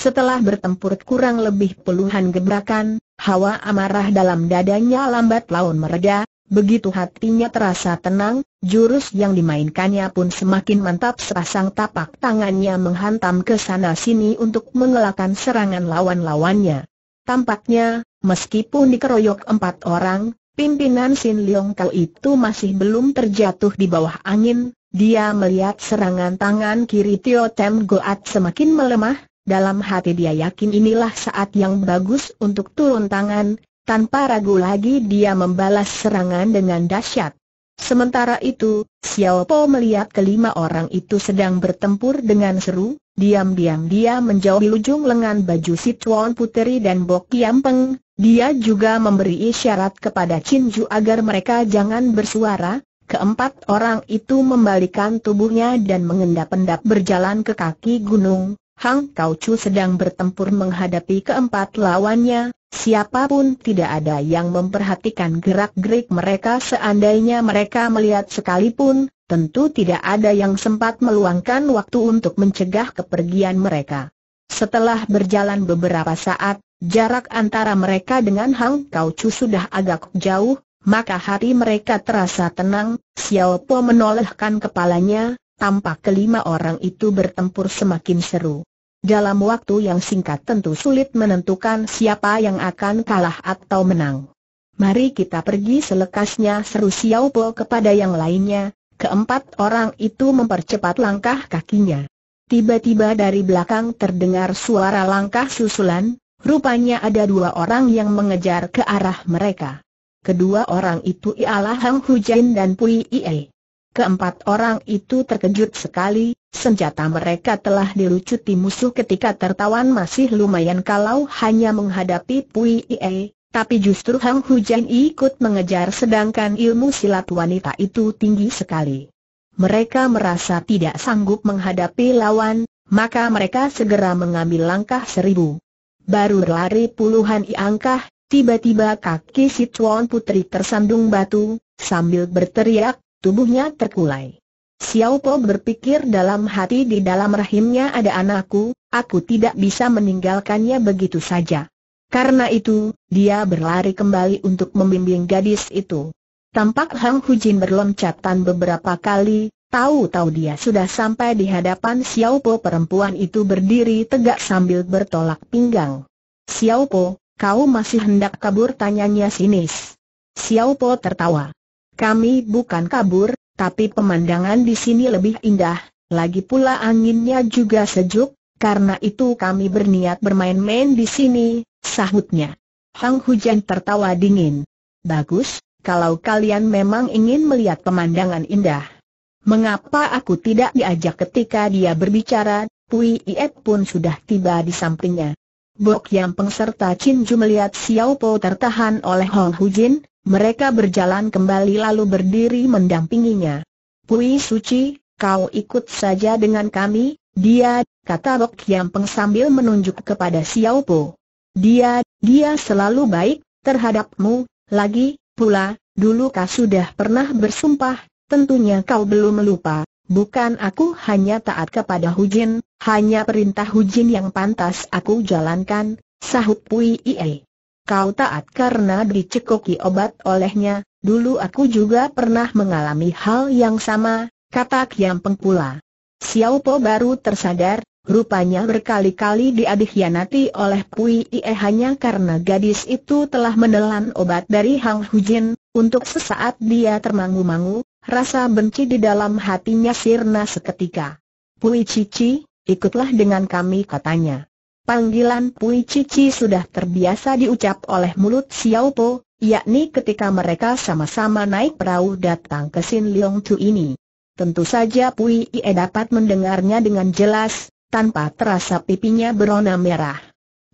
Setelah bertempur kurang lebih puluhan gebrakan, hawa amarah dalam dadanya lambat laun mereda, begitu hatinya terasa tenang, jurus yang dimainkannya pun semakin mantap serasang tapak tangannya menghantam ke sana sini untuk mengelakkan serangan lawan-lawannya. Tampaknya, meskipun dikeroyok empat orang, pimpinan Sin Leong Kau itu masih belum terjatuh di bawah angin, dia melihat serangan tangan kiri Tio Tem Goat semakin melemah, dalam hati dia yakin inilah saat yang bagus untuk turun tangan, tanpa ragu lagi dia membalas serangan dengan dahsyat. Sementara itu, Xiao Po melihat kelima orang itu sedang bertempur dengan seru, diam-diam dia menjauhi ujung lengan baju si Chuan Puteri dan Bok Kiam Peng, dia juga memberi isyarat kepada Chin Ju agar mereka jangan bersuara, Keempat orang itu membalikan tubuhnya dan mengendap-endap berjalan ke kaki gunung, Hang Kau Chu sedang bertempur menghadapi keempat lawannya, siapapun tidak ada yang memperhatikan gerak-gerik mereka seandainya mereka melihat sekalipun, tentu tidak ada yang sempat meluangkan waktu untuk mencegah kepergian mereka. Setelah berjalan beberapa saat, jarak antara mereka dengan Hang Kau Chu sudah agak jauh, maka hari mereka terasa tenang, Xiao Po menolehkan kepalanya, tampak kelima orang itu bertempur semakin seru. Dalam waktu yang singkat tentu sulit menentukan siapa yang akan kalah atau menang. Mari kita pergi selekasnya seru Xiao Po kepada yang lainnya, keempat orang itu mempercepat langkah kakinya. Tiba-tiba dari belakang terdengar suara langkah susulan, rupanya ada dua orang yang mengejar ke arah mereka. Kedua orang itu ialah Hang Hujin dan Pui Ie. Keempat orang itu terkejut sekali, senjata mereka telah dilucuti musuh ketika tertawan masih lumayan kalau hanya menghadapi Pui Ie, tapi justru Hang Hujan ikut mengejar sedangkan ilmu silat wanita itu tinggi sekali. Mereka merasa tidak sanggup menghadapi lawan, maka mereka segera mengambil langkah seribu. Baru lari puluhan iangkah, tiba-tiba kaki si Tuan Putri tersandung batu, sambil berteriak, Tubuhnya terkulai. Xiao Po berpikir dalam hati di dalam rahimnya ada anakku, aku tidak bisa meninggalkannya begitu saja. Karena itu, dia berlari kembali untuk membimbing gadis itu. Tampak Hang Hu Jin berloncatan beberapa kali, tahu-tahu dia sudah sampai di hadapan Xiao Po perempuan itu berdiri tegak sambil bertolak pinggang. Xiao Po, kau masih hendak kabur tanyanya sinis. Xiao Po tertawa. Kami bukan kabur, tapi pemandangan di sini lebih indah, lagi pula anginnya juga sejuk, karena itu kami berniat bermain-main di sini, sahutnya. Hang Hujan tertawa dingin. Bagus, kalau kalian memang ingin melihat pemandangan indah. Mengapa aku tidak diajak ketika dia berbicara, Pui Iet pun sudah tiba di sampingnya. Bok Yang Peng serta Chin Ju melihat Xiao Po tertahan oleh Hong Hujin, mereka berjalan kembali lalu berdiri mendampinginya. Pui Suci, kau ikut saja dengan kami, dia, kata Bok yang sambil menunjuk kepada Xiao Po. Dia, dia selalu baik, terhadapmu, lagi, pula, dulu kau sudah pernah bersumpah, tentunya kau belum lupa, bukan aku hanya taat kepada Hu Jin, hanya perintah Hu Jin yang pantas aku jalankan, sahut Pui Ie. Kau taat karena dicekoki obat olehnya, dulu aku juga pernah mengalami hal yang sama, kata Kiam Peng pula. Xiao Po baru tersadar, rupanya berkali-kali dia dikhianati oleh Pui Ie hanya karena gadis itu telah menelan obat dari Hang Hujin, untuk sesaat dia termangu-mangu, rasa benci di dalam hatinya sirna seketika. Pui Cici, ikutlah dengan kami katanya. Panggilan Pui Cici sudah terbiasa diucap oleh mulut Xiao Po, yakni ketika mereka sama-sama naik perahu datang ke Sin Leong Tu ini. Tentu saja Pui Ie dapat mendengarnya dengan jelas, tanpa terasa pipinya berona merah.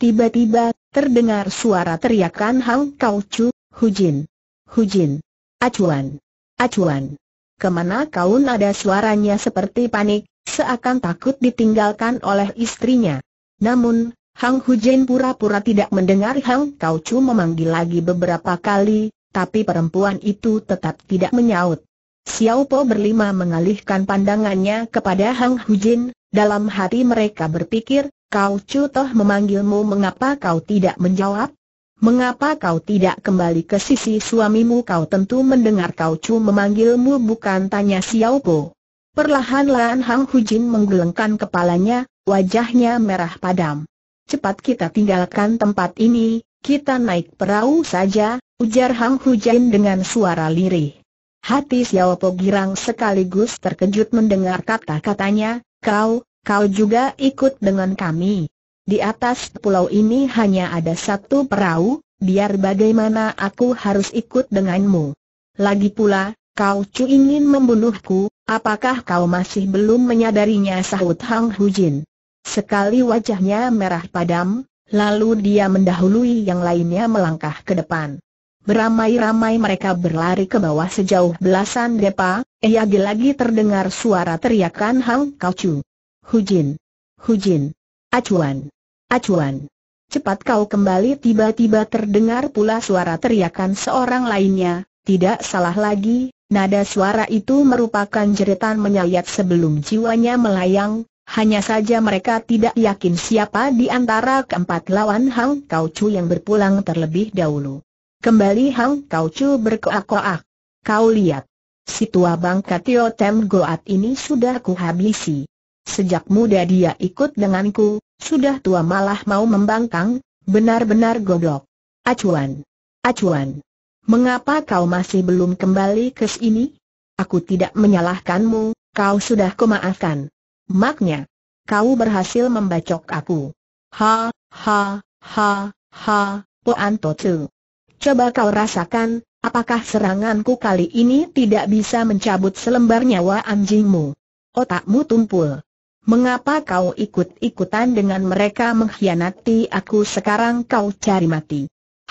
Tiba-tiba, terdengar suara teriakan Hang Kau Chu, Hujin, Hujin, Acuan, Acuan. Kemana kau ada suaranya seperti panik, seakan takut ditinggalkan oleh istrinya. Namun, Hang Hujin pura-pura tidak mendengar Hang Kau Chu memanggil lagi beberapa kali, tapi perempuan itu tetap tidak menyaut. Xiao Po berlima mengalihkan pandangannya kepada Hang Hujin, dalam hati mereka berpikir, Kau Chu toh memanggilmu mengapa kau tidak menjawab? Mengapa kau tidak kembali ke sisi suamimu kau tentu mendengar Kau Chu memanggilmu bukan tanya Xiao Po. Perlahan-lahan Hang Hujin menggelengkan kepalanya, Wajahnya merah padam. Cepat kita tinggalkan tempat ini, kita naik perahu saja, ujar Hang Hujain dengan suara lirih. Hati Xiao Po girang sekaligus terkejut mendengar kata-katanya, kau, kau juga ikut dengan kami. Di atas pulau ini hanya ada satu perahu, biar bagaimana aku harus ikut denganmu. Lagi pula, kau cu ingin membunuhku, apakah kau masih belum menyadarinya sahut Hang Hujin. Sekali wajahnya merah padam, lalu dia mendahului yang lainnya melangkah ke depan. Beramai-ramai mereka berlari ke bawah sejauh belasan depa, eh lagi terdengar suara teriakan Hang Kau Chu. Hujin! Hujin! Acuan! Acuan! Cepat kau kembali tiba-tiba terdengar pula suara teriakan seorang lainnya, tidak salah lagi, nada suara itu merupakan jeritan menyayat sebelum jiwanya melayang, hanya saja mereka tidak yakin siapa di antara keempat lawan Hang Kau Chu yang berpulang terlebih dahulu. Kembali Hang Kau Chu berkoak-koak. Kau lihat. Si tua bangka Tio Tem Goat ini sudah kuhabisi. Sejak muda dia ikut denganku, sudah tua malah mau membangkang, benar-benar goblok. Acuan. Acuan. Mengapa kau masih belum kembali ke sini? Aku tidak menyalahkanmu, kau sudah kumaafkan. Maknya, kau berhasil membacok aku. Ha, ha, ha, ha, Poan Tocu. Coba kau rasakan, apakah seranganku kali ini tidak bisa mencabut selembar nyawa anjingmu? Otakmu tumpul. Mengapa kau ikut-ikutan dengan mereka mengkhianati aku sekarang kau cari mati?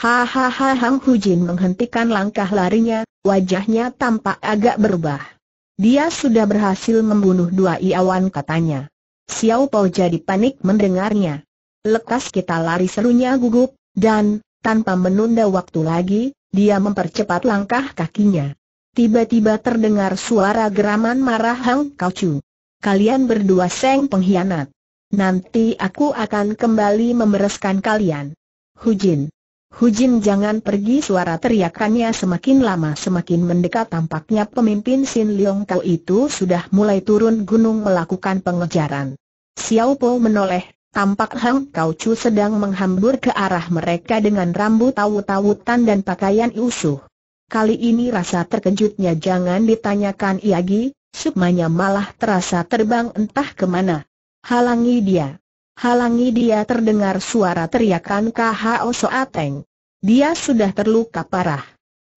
Hahaha Hang Hujin menghentikan langkah larinya, wajahnya tampak agak berubah. Dia sudah berhasil membunuh dua iawan katanya. Xiao Po jadi panik mendengarnya. Lekas kita lari serunya gugup, dan, tanpa menunda waktu lagi, dia mempercepat langkah kakinya. Tiba-tiba terdengar suara geraman marah Hang Kau Chu. Kalian berdua seng pengkhianat. Nanti aku akan kembali membereskan kalian. Hujin. Hujin jangan pergi suara teriakannya semakin lama semakin mendekat tampaknya pemimpin Sin Leong Kau itu sudah mulai turun gunung melakukan pengejaran. Xiao Po menoleh, tampak Hang Kau Chu sedang menghambur ke arah mereka dengan rambut tahu-tawutan dan pakaian usuh. Kali ini rasa terkejutnya jangan ditanyakan Iagi, sukmanya malah terasa terbang entah kemana. Halangi dia halangi dia terdengar suara teriakan KHO Soateng. Dia sudah terluka parah.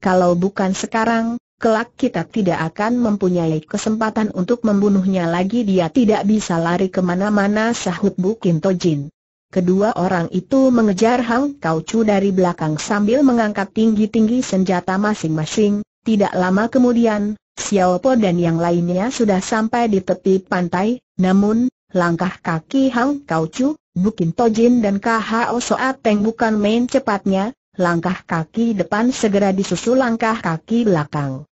Kalau bukan sekarang, kelak kita tidak akan mempunyai kesempatan untuk membunuhnya lagi dia tidak bisa lari kemana-mana sahut Bukin Tojin. Kedua orang itu mengejar Hang Kau dari belakang sambil mengangkat tinggi-tinggi senjata masing-masing, tidak lama kemudian, Xiao Po dan yang lainnya sudah sampai di tepi pantai, namun, Langkah kaki Hang Kau Chu, Bukin Tojin dan KHO Soat teng bukan main cepatnya, langkah kaki depan segera disusul langkah kaki belakang.